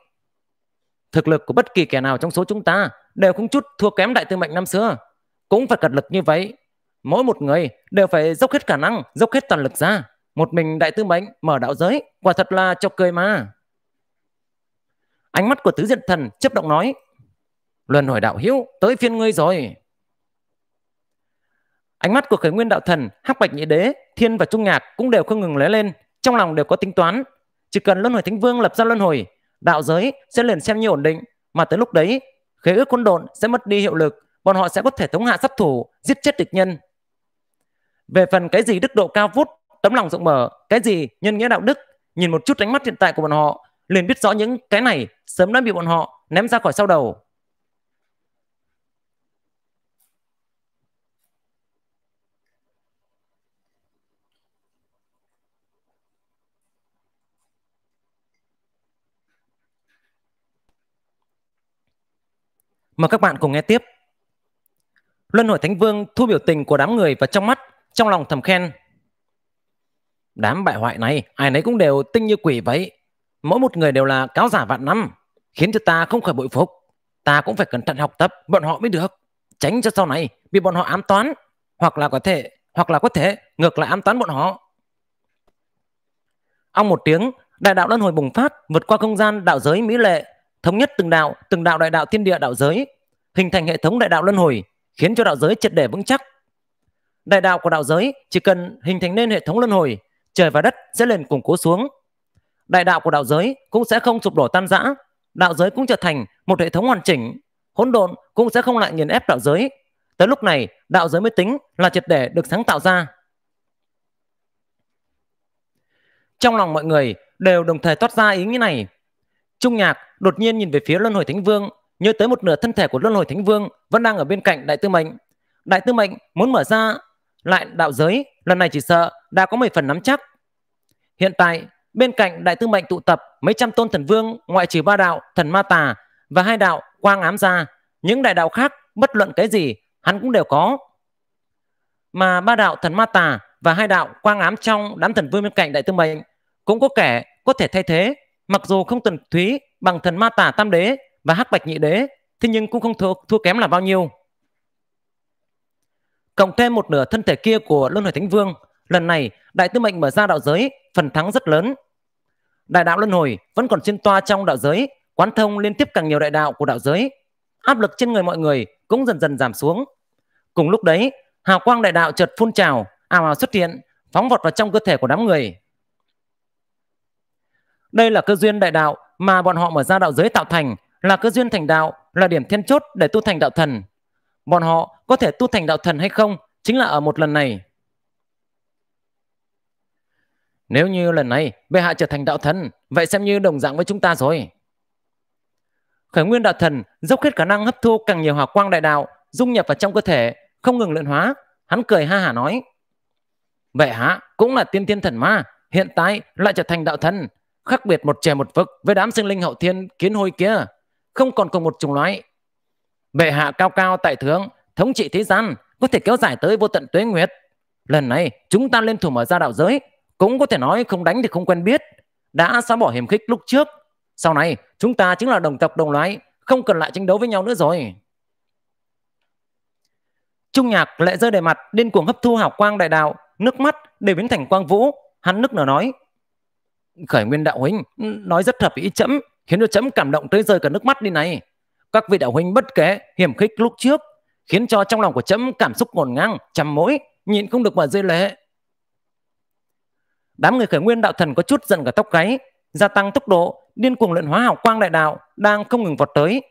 thực lực của bất kỳ kẻ nào trong số chúng ta đều không chút thua kém đại tư mệnh năm xưa cũng phải cật lực như vậy mỗi một người đều phải dốc hết khả năng dốc hết toàn lực ra một mình đại tư mệnh mở đạo giới quả thật là cho cười mà ánh mắt của tứ diện thần chấp động nói luân hồi đạo hữu tới phiên ngươi rồi ánh mắt của khởi nguyên đạo thần hắc bạch nhị đế thiên và trung nhạc cũng đều không ngừng lóe lên trong lòng đều có tính toán chỉ cần luân hồi thánh vương lập ra luân hồi đạo giới sẽ liền xem như ổn định mà tới lúc đấy khế ước quân đội sẽ mất đi hiệu lực bọn họ sẽ có thể thống hạ sát thủ giết chết địch nhân về phần cái gì đức độ cao vút tấm lòng rộng mở cái gì nhân nghĩa đạo đức nhìn một chút ánh mắt hiện tại của bọn họ liền biết rõ những cái này sớm đã bị bọn họ ném ra khỏi sau đầu Mời các bạn cùng nghe tiếp. Luân hội Thánh Vương thu biểu tình của đám người và trong mắt, trong lòng thầm khen. Đám bại hoại này, ai nấy cũng đều tinh như quỷ vậy. Mỗi một người đều là cáo giả vạn năm, khiến cho ta không khỏi bội phục. Ta cũng phải cẩn thận học tập bọn họ mới được. Tránh cho sau này bị bọn họ ám toán, hoặc là có thể, hoặc là có thể ngược lại ám toán bọn họ. Ông một tiếng, đại đạo luân hồi bùng phát, vượt qua không gian đạo giới mỹ lệ, thống nhất từng đạo, từng đạo đại đạo thiên địa đạo giới, hình thành hệ thống đại đạo luân hồi, khiến cho đạo giới triệt để vững chắc. Đại đạo của đạo giới chỉ cần hình thành nên hệ thống luân hồi, trời và đất sẽ liền củng cố xuống. Đại đạo của đạo giới cũng sẽ không sụp đổ tan rã, đạo giới cũng trở thành một hệ thống hoàn chỉnh, hỗn độn cũng sẽ không lại nghiền ép đạo giới. Tới lúc này, đạo giới mới tính là triệt để được sáng tạo ra. Trong lòng mọi người đều đồng thời toát ra ý nghĩ này. Trung Nhạc đột nhiên nhìn về phía Luân Hồi Thánh Vương, nhớ tới một nửa thân thể của Luân Hồi Thánh Vương vẫn đang ở bên cạnh Đại Tư Mệnh. Đại Tư Mệnh muốn mở ra lại đạo giới, lần này chỉ sợ đã có 10 phần nắm chắc. Hiện tại, bên cạnh Đại Tư Mệnh tụ tập mấy trăm tôn thần vương ngoại trừ ba đạo thần ma tà và hai đạo quang ám ra, những đại đạo khác bất luận cái gì hắn cũng đều có. Mà ba đạo thần ma tà và hai đạo quang ám trong đám thần vương bên cạnh Đại Tư Mệnh cũng có kẻ có thể thay thế Mặc dù không tần thúy bằng thần ma tả tam đế và hắc bạch nhị đế, thế nhưng cũng không thua, thua kém là bao nhiêu. Cộng thêm một nửa thân thể kia của Luân Hồi Thánh Vương, lần này Đại Tư Mệnh mở ra đạo giới, phần thắng rất lớn. Đại đạo Luân Hồi vẫn còn xuyên toa trong đạo giới, quán thông liên tiếp càng nhiều đại đạo của đạo giới. Áp lực trên người mọi người cũng dần dần giảm xuống. Cùng lúc đấy, hào quang đại đạo chợt phun trào, ào ào xuất hiện, phóng vọt vào trong cơ thể của đám người. Đây là cơ duyên đại đạo mà bọn họ mở ra đạo giới tạo thành là cơ duyên thành đạo, là điểm then chốt để tu thành đạo thần. Bọn họ có thể tu thành đạo thần hay không chính là ở một lần này. Nếu như lần này bệ hạ trở thành đạo thần, vậy xem như đồng dạng với chúng ta rồi. Khởi nguyên đạo thần dốc hết khả năng hấp thu càng nhiều hỏa quang đại đạo, dung nhập vào trong cơ thể, không ngừng luyện hóa. Hắn cười ha hả nói. Bệ hạ cũng là tiên tiên thần ma, hiện tại lại trở thành đạo thần, khác biệt một trẻ một vực với đám sinh linh hậu thiên kiến hôi kia, không còn cùng một chủng loại. Bệ hạ cao cao tại thượng, thống trị thế gian, có thể kéo dài tới vô tận tuế nguyệt. Lần này, chúng ta lên thủ mở ra đạo giới, cũng có thể nói không đánh thì không quen biết. Đã xóa bỏ hiểm khích lúc trước, sau này chúng ta chính là đồng tộc đồng loại, không cần lại tranh đấu với nhau nữa rồi. Trung nhạc lệ rơi đầy mặt, điên cuồng hấp thu hào quang đại đạo, nước mắt để biến thành quang vũ, hắn nức nở nói khởi nguyên đạo huynh ừ, nói rất hợp ý chấm khiến cho chấm cảm động tới rơi cả nước mắt đi này các vị đạo huynh bất kể hiểm khích lúc trước khiến cho trong lòng của chấm cảm xúc ngổn ngang chằm mũi nhịn không được mà rơi lệ đám người khởi nguyên đạo thần có chút giận cả tóc gáy gia tăng tốc độ điên cuồng luyện hóa hào quang đại đạo đang không ngừng vọt tới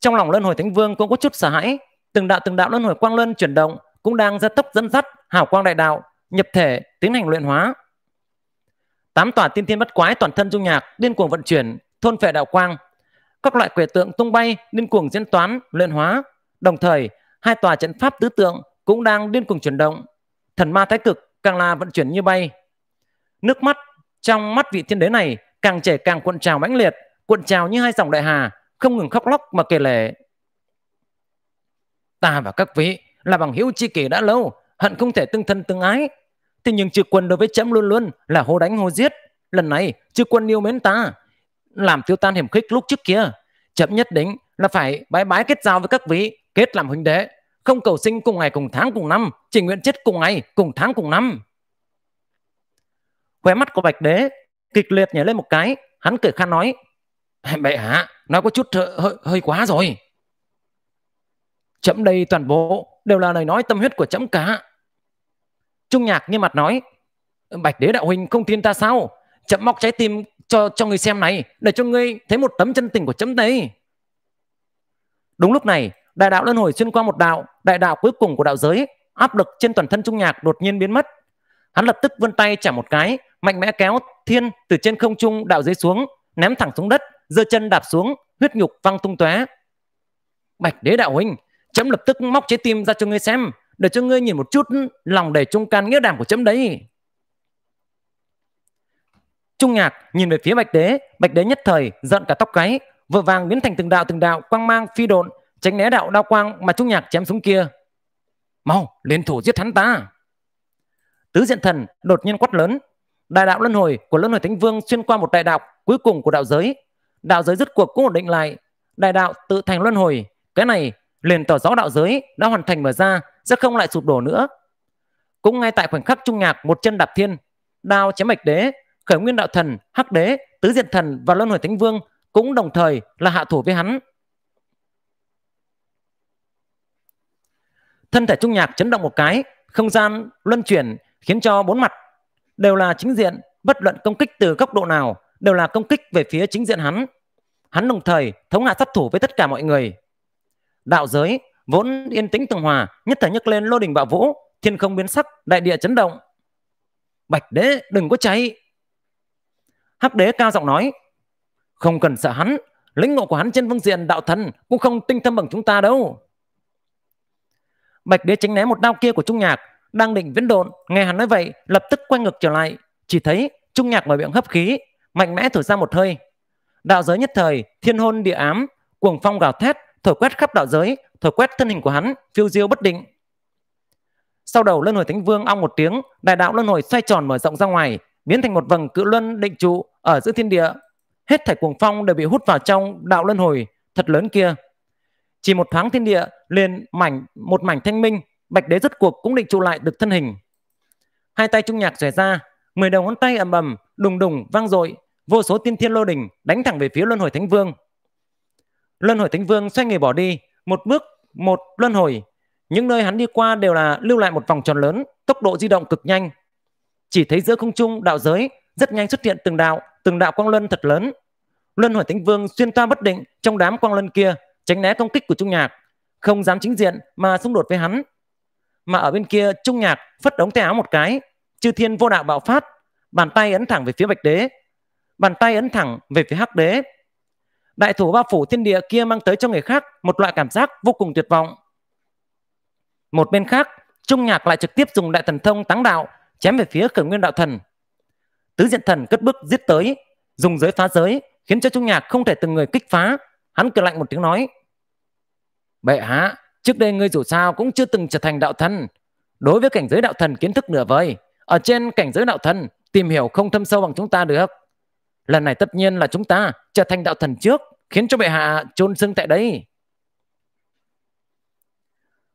trong lòng luân hồi thánh vương cũng có chút sợ hãi từng đạo từng đạo luân hồi quang luân chuyển động cũng đang gia tốc dẫn dắt hào quang đại đạo nhập thể tiến hành luyện hóa tám tòa tiên thiên bất quái toàn thân dung nhạc điên cuồng vận chuyển thôn phệ đạo quang các loại quẻ tượng tung bay điên cuồng diễn toán luyện hóa đồng thời hai tòa trận pháp tứ tượng cũng đang điên cuồng chuyển động thần ma thái cực càng là vận chuyển như bay nước mắt trong mắt vị thiên đế này càng chảy càng cuộn trào mãnh liệt cuộn trào như hai dòng đại hà không ngừng khóc lóc mà kể lể ta và các vị là bằng hữu chi kỷ đã lâu hận không thể tương thân tương ái Thế nhưng trừ quân đối với trẫm luôn luôn là hô đánh hô giết. Lần này trừ quân yêu mến ta, làm tiêu tan hiểm khích lúc trước kia. Trẫm nhất định là phải bái bái kết giao với các vị, kết làm huynh đệ. Không cầu sinh cùng ngày cùng tháng cùng năm, chỉ nguyện chết cùng ngày cùng tháng cùng năm. Khóe mắt của Bạch Đế kịch liệt nhảy lên một cái, hắn cười khan nói. Bệ hạ, nói có chút hơi, hơi quá rồi. Chấm đây toàn bộ đều là lời nói tâm huyết của chấm cả. Trung nhạc nghiêm mặt nói Bạch đế đạo huynh không tin ta sao Chậm móc trái tim cho cho người xem này Để cho ngươi thấy một tấm chân tình của chấm đấy Đúng lúc này Đại đạo luân hồi xuyên qua một đạo Đại đạo cuối cùng của đạo giới Áp lực trên toàn thân trung nhạc đột nhiên biến mất Hắn lập tức vươn tay chả một cái Mạnh mẽ kéo thiên từ trên không trung đạo dưới xuống Ném thẳng xuống đất giơ chân đạp xuống Huyết nhục văng tung tóe Bạch đế đạo huynh Chấm lập tức móc trái tim ra cho ngươi xem để cho ngươi nhìn một chút lòng đầy trung can nghĩa đảm của chấm đấy. Trung nhạc nhìn về phía bạch đế, bạch đế nhất thời giận cả tóc gáy, vội vàng biến thành từng đạo từng đạo quang mang phi độn, tránh né đạo đao quang mà Trung nhạc chém xuống kia. Mau, liên thủ giết hắn ta. Tứ diện thần đột nhiên quát lớn, đại đạo luân hồi của luân hồi thánh vương xuyên qua một đại đạo cuối cùng của đạo giới, đạo giới rứt cuộc cũng ổn định lại, đại đạo tự thành luân hồi, cái này liền tỏ rõ đạo giới đã hoàn thành mở ra sẽ không lại sụp đổ nữa. Cũng ngay tại khoảnh khắc trung nhạc một chân đạp thiên, đao chém mạch đế, khởi nguyên đạo thần, hắc đế, tứ Diện thần và luân hồi thánh vương cũng đồng thời là hạ thủ với hắn. Thân thể trung nhạc chấn động một cái, không gian luân chuyển khiến cho bốn mặt đều là chính diện, bất luận công kích từ góc độ nào đều là công kích về phía chính diện hắn. Hắn đồng thời thống hạ sát thủ với tất cả mọi người. Đạo giới vốn yên tĩnh tường hòa nhất thời nhấc lên lô đình bạo vũ thiên không biến sắc đại địa chấn động bạch đế đừng có cháy hắc đế cao giọng nói không cần sợ hắn lĩnh ngộ của hắn trên phương diện đạo thần cũng không tinh thâm bằng chúng ta đâu bạch đế tránh né một đao kia của trung nhạc đang định viễn độn nghe hắn nói vậy lập tức quay ngược trở lại chỉ thấy trung nhạc mở miệng hấp khí mạnh mẽ thổi ra một hơi đạo giới nhất thời thiên hôn địa ám cuồng phong gào thét thổi quét khắp đạo giới thổi quét thân hình của hắn phiêu diêu bất định sau đầu luân hồi thánh vương ong một tiếng đại đạo luân hồi xoay tròn mở rộng ra ngoài biến thành một vầng cự luân định trụ ở giữa thiên địa hết thảy cuồng phong đều bị hút vào trong đạo luân hồi thật lớn kia chỉ một thoáng thiên địa liền mảnh một mảnh thanh minh bạch đế rất cuộc cũng định trụ lại được thân hình hai tay trung nhạc xòe ra mười đầu ngón tay ầm ầm đùng đùng vang dội vô số tiên thiên lô đình đánh thẳng về phía luân hồi thánh vương luân hồi thánh vương xoay người bỏ đi một bước một luân hồi những nơi hắn đi qua đều là lưu lại một vòng tròn lớn tốc độ di động cực nhanh chỉ thấy giữa không trung đạo giới rất nhanh xuất hiện từng đạo từng đạo quang luân thật lớn luân hồi thánh vương xuyên toa bất định trong đám quang luân kia tránh né công kích của trung nhạc không dám chính diện mà xung đột với hắn mà ở bên kia trung nhạc phất ống tay áo một cái chư thiên vô đạo bạo phát bàn tay ấn thẳng về phía bạch đế bàn tay ấn thẳng về phía hắc đế đại thủ bao phủ thiên địa kia mang tới cho người khác một loại cảm giác vô cùng tuyệt vọng. Một bên khác, Trung Nhạc lại trực tiếp dùng đại thần thông táng đạo chém về phía khởi nguyên đạo thần. Tứ diện thần cất bước giết tới, dùng giới phá giới khiến cho Trung Nhạc không thể từng người kích phá. Hắn cười lạnh một tiếng nói. Bệ hạ, trước đây ngươi dù sao cũng chưa từng trở thành đạo thần. Đối với cảnh giới đạo thần kiến thức nửa vời, ở trên cảnh giới đạo thần tìm hiểu không thâm sâu bằng chúng ta được. Lần này tất nhiên là chúng ta trở thành đạo thần trước, khiến cho bệ hạ chôn xương tại đây.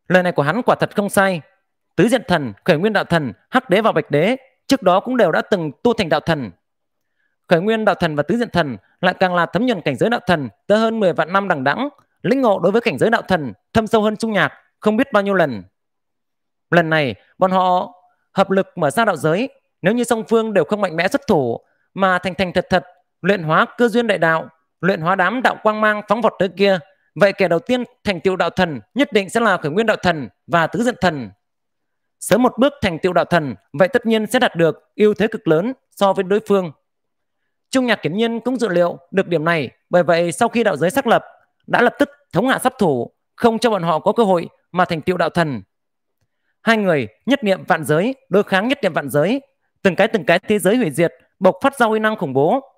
Lời này của hắn quả thật không sai. Tứ diện thần, khởi nguyên đạo thần, hắc đế và bạch đế trước đó cũng đều đã từng tu thành đạo thần. Khởi nguyên đạo thần và tứ diện thần lại càng là thấm nhuận cảnh giới đạo thần tới hơn 10 vạn năm đẳng đẳng lĩnh ngộ đối với cảnh giới đạo thần thâm sâu hơn trung nhạc không biết bao nhiêu lần. Lần này bọn họ hợp lực mở ra đạo giới, nếu như song phương đều không mạnh mẽ xuất thủ mà thành thành thật thật luyện hóa cơ duyên đại đạo, luyện hóa đám đạo quang mang phóng vọt tới kia. Vậy kẻ đầu tiên thành tựu đạo thần nhất định sẽ là khởi nguyên đạo thần và tứ diện thần. Sớm một bước thành tựu đạo thần, vậy tất nhiên sẽ đạt được ưu thế cực lớn so với đối phương. Trung nhạc kiến nhân cũng dự liệu được điểm này, bởi vậy sau khi đạo giới xác lập, đã lập tức thống hạ sắp thủ, không cho bọn họ có cơ hội mà thành tựu đạo thần. Hai người nhất niệm vạn giới, đối kháng nhất niệm vạn giới, từng cái từng cái thế giới hủy diệt bộc phát ra uy năng khủng bố.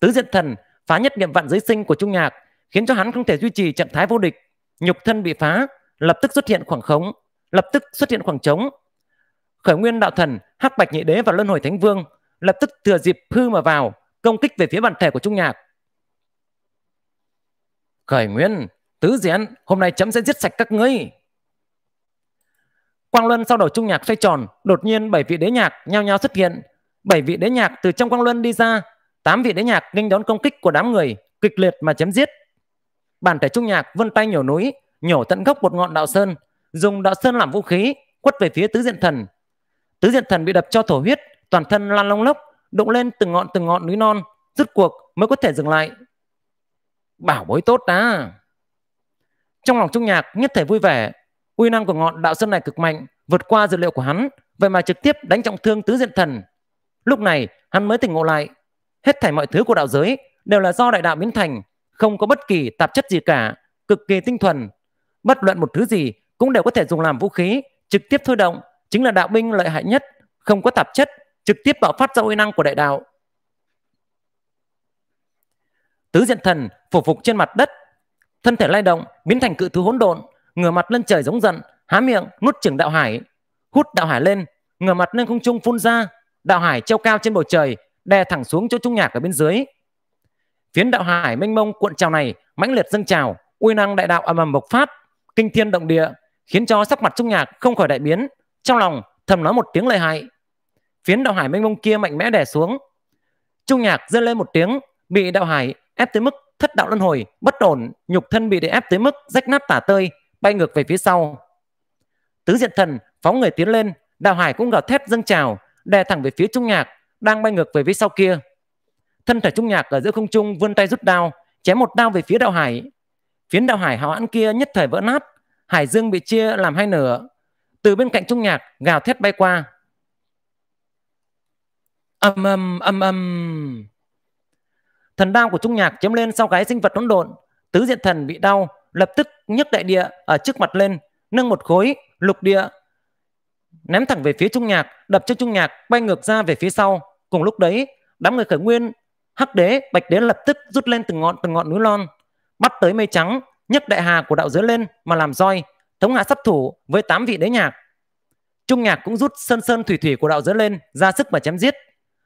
Tứ diện thần phá nhất niệm vạn giới sinh của Trung Nhạc khiến cho hắn không thể duy trì trạng thái vô địch. Nhục thân bị phá, lập tức xuất hiện khoảng khống, lập tức xuất hiện khoảng trống. Khởi nguyên đạo thần, hắc bạch nhị đế và luân hồi thánh vương lập tức thừa dịp hư mà vào, công kích về phía bản thể của Trung Nhạc. Khởi nguyên, tứ diện, hôm nay chấm sẽ giết sạch các ngươi. Quang Luân sau đầu Trung Nhạc xoay tròn, đột nhiên bảy vị đế nhạc nhao nhao xuất hiện, bảy vị đế nhạc từ trong quang luân đi ra tám vị đế nhạc nghênh đón công kích của đám người kịch liệt mà chém giết bản thể trung nhạc vươn tay nhổ núi nhổ tận gốc một ngọn đạo sơn dùng đạo sơn làm vũ khí quất về phía tứ diện thần tứ diện thần bị đập cho thổ huyết toàn thân lan lông lốc đụng lên từng ngọn từng ngọn núi non rút cuộc mới có thể dừng lại bảo bối tốt đã trong lòng trung nhạc nhất thể vui vẻ uy năng của ngọn đạo sơn này cực mạnh vượt qua dự liệu của hắn vậy mà trực tiếp đánh trọng thương tứ diện thần Lúc này hắn mới tỉnh ngộ lại, hết thảy mọi thứ của đạo giới đều là do đại đạo biến thành, không có bất kỳ tạp chất gì cả, cực kỳ tinh thuần. Bất luận một thứ gì cũng đều có thể dùng làm vũ khí, trực tiếp thôi động, chính là đạo binh lợi hại nhất, không có tạp chất, trực tiếp bạo phát ra uy năng của đại đạo. Tứ diện thần phủ phục trên mặt đất, thân thể lay động, biến thành cự thứ hỗn độn, ngửa mặt lên trời giống giận, há miệng nuốt chửng đạo hải, hút đạo hải lên, ngửa mặt lên không trung phun ra đạo hải treo cao trên bầu trời, đè thẳng xuống chỗ trung nhạc ở bên dưới. Phiến đạo hải mênh mông cuộn trào này mãnh liệt dâng trào, uy năng đại đạo ầm ầm bộc phát, kinh thiên động địa, khiến cho sắc mặt trung nhạc không khỏi đại biến, trong lòng thầm nói một tiếng lợi hại. Phiến đạo hải mênh mông kia mạnh mẽ đè xuống. Trung nhạc dâng lên một tiếng, bị đạo hải ép tới mức thất đạo luân hồi, bất ổn, nhục thân bị để ép tới mức rách nát tả tơi, bay ngược về phía sau. Tứ diện thần phóng người tiến lên, đạo hải cũng gào thét dâng trào, đè thẳng về phía Trung Nhạc đang bay ngược về phía sau kia. Thân thể Trung Nhạc ở giữa không trung vươn tay rút đao, chém một đao về phía Đạo Hải. Phiến Đạo Hải hào hãn kia nhất thời vỡ nát, Hải Dương bị chia làm hai nửa. Từ bên cạnh Trung Nhạc gào thét bay qua. Âm âm âm âm. Thần đao của Trung Nhạc chém lên sau gáy sinh vật hỗn độn, tứ diện thần bị đau, lập tức nhấc đại địa ở trước mặt lên, nâng một khối lục địa ném thẳng về phía trung nhạc, đập cho trung nhạc bay ngược ra về phía sau. Cùng lúc đấy, đám người khởi nguyên, hắc đế, bạch đế lập tức rút lên từng ngọn từng ngọn núi lon, bắt tới mây trắng, nhấc đại hà của đạo giới lên mà làm roi, thống hạ sắp thủ với tám vị đế nhạc. Trung nhạc cũng rút sơn sơn thủy thủy của đạo giới lên, ra sức mà chém giết.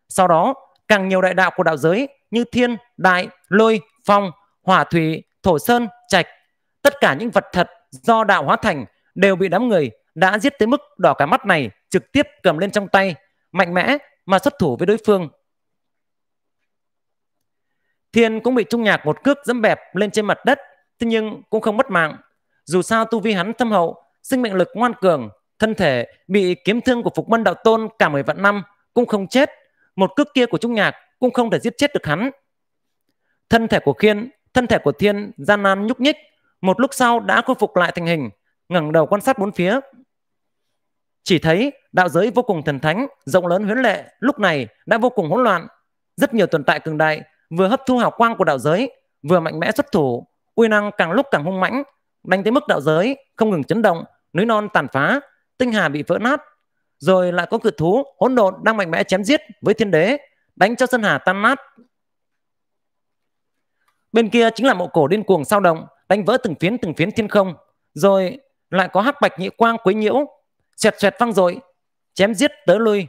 Sau đó, càng nhiều đại đạo của đạo giới như thiên, đại, lôi, phong, hỏa thủy, thổ sơn, trạch, tất cả những vật thật do đạo hóa thành đều bị đám người đã giết tới mức đỏ cả mắt này trực tiếp cầm lên trong tay, mạnh mẽ mà xuất thủ với đối phương. Thiên cũng bị Trung Nhạc một cước dẫm bẹp lên trên mặt đất, thế nhưng cũng không mất mạng. Dù sao tu vi hắn thâm hậu, sinh mệnh lực ngoan cường, thân thể bị kiếm thương của Phục Mân Đạo Tôn cả mười vạn năm cũng không chết. Một cước kia của Trung Nhạc cũng không thể giết chết được hắn. Thân thể của Khiên, thân thể của Thiên gian nan nhúc nhích, một lúc sau đã khôi phục lại thành hình, ngẩng đầu quan sát bốn phía, chỉ thấy đạo giới vô cùng thần thánh, rộng lớn huyến lệ lúc này đã vô cùng hỗn loạn. Rất nhiều tồn tại cường đại vừa hấp thu hào quang của đạo giới, vừa mạnh mẽ xuất thủ, uy năng càng lúc càng hung mãnh, đánh tới mức đạo giới không ngừng chấn động, núi non tàn phá, tinh hà bị vỡ nát. Rồi lại có cự thú hỗn độn đang mạnh mẽ chém giết với thiên đế, đánh cho sân hà tan nát. Bên kia chính là mộ cổ điên cuồng sao động, đánh vỡ từng phiến từng phiến thiên không, rồi lại có hắc bạch nhị quang quấy nhiễu xoẹt xoẹt vang dội chém giết tới lui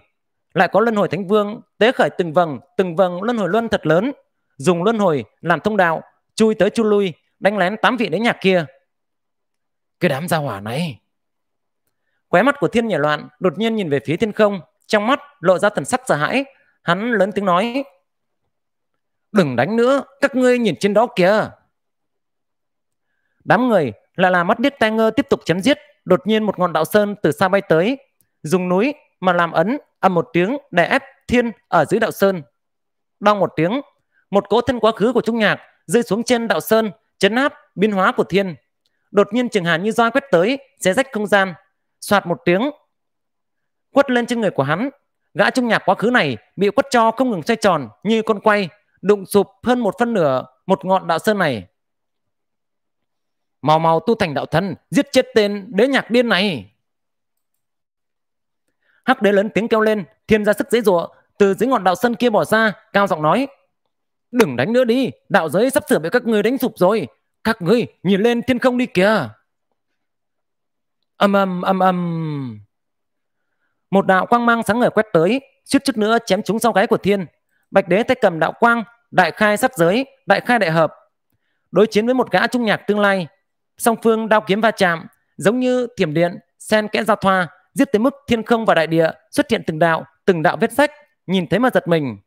lại có luân hồi thánh vương tế khởi từng vầng từng vầng luân hồi luân thật lớn dùng luân hồi làm thông đạo chui tới chui lui đánh lén tám vị đến nhà kia cái đám gia hỏa này khóe mắt của thiên nhảy loạn đột nhiên nhìn về phía thiên không trong mắt lộ ra thần sắc sợ hãi hắn lớn tiếng nói đừng đánh nữa các ngươi nhìn trên đó kìa đám người là là mắt điếc tai ngơ tiếp tục chém giết Đột nhiên một ngọn đạo sơn từ xa bay tới, dùng núi mà làm ấn âm một tiếng đè ép thiên ở dưới đạo sơn. Đong một tiếng, một cỗ thân quá khứ của trung nhạc rơi xuống trên đạo sơn, chấn áp biến hóa của thiên. Đột nhiên trường hàn như roi quét tới, xé rách không gian, soạt một tiếng, quất lên trên người của hắn. Gã trung nhạc quá khứ này bị quất cho không ngừng xoay tròn như con quay, đụng sụp hơn một phân nửa một ngọn đạo sơn này mau mau tu thành đạo thân giết chết tên đế nhạc điên này hắc đế lớn tiếng kêu lên thiên ra sức dễ dụa từ dưới ngọn đạo sân kia bỏ ra cao giọng nói đừng đánh nữa đi đạo giới sắp sửa bị các người đánh sụp rồi các ngươi nhìn lên thiên không đi kìa âm âm âm âm một đạo quang mang sáng ngời quét tới suýt chút nữa chém trúng sau gáy của thiên bạch đế tay cầm đạo quang đại khai sát giới đại khai đại hợp đối chiến với một gã trung nhạc tương lai Song phương đao kiếm va chạm, giống như thiểm điện, sen kẽ giao thoa, giết tới mức thiên không và đại địa xuất hiện từng đạo, từng đạo vết sách, nhìn thấy mà giật mình.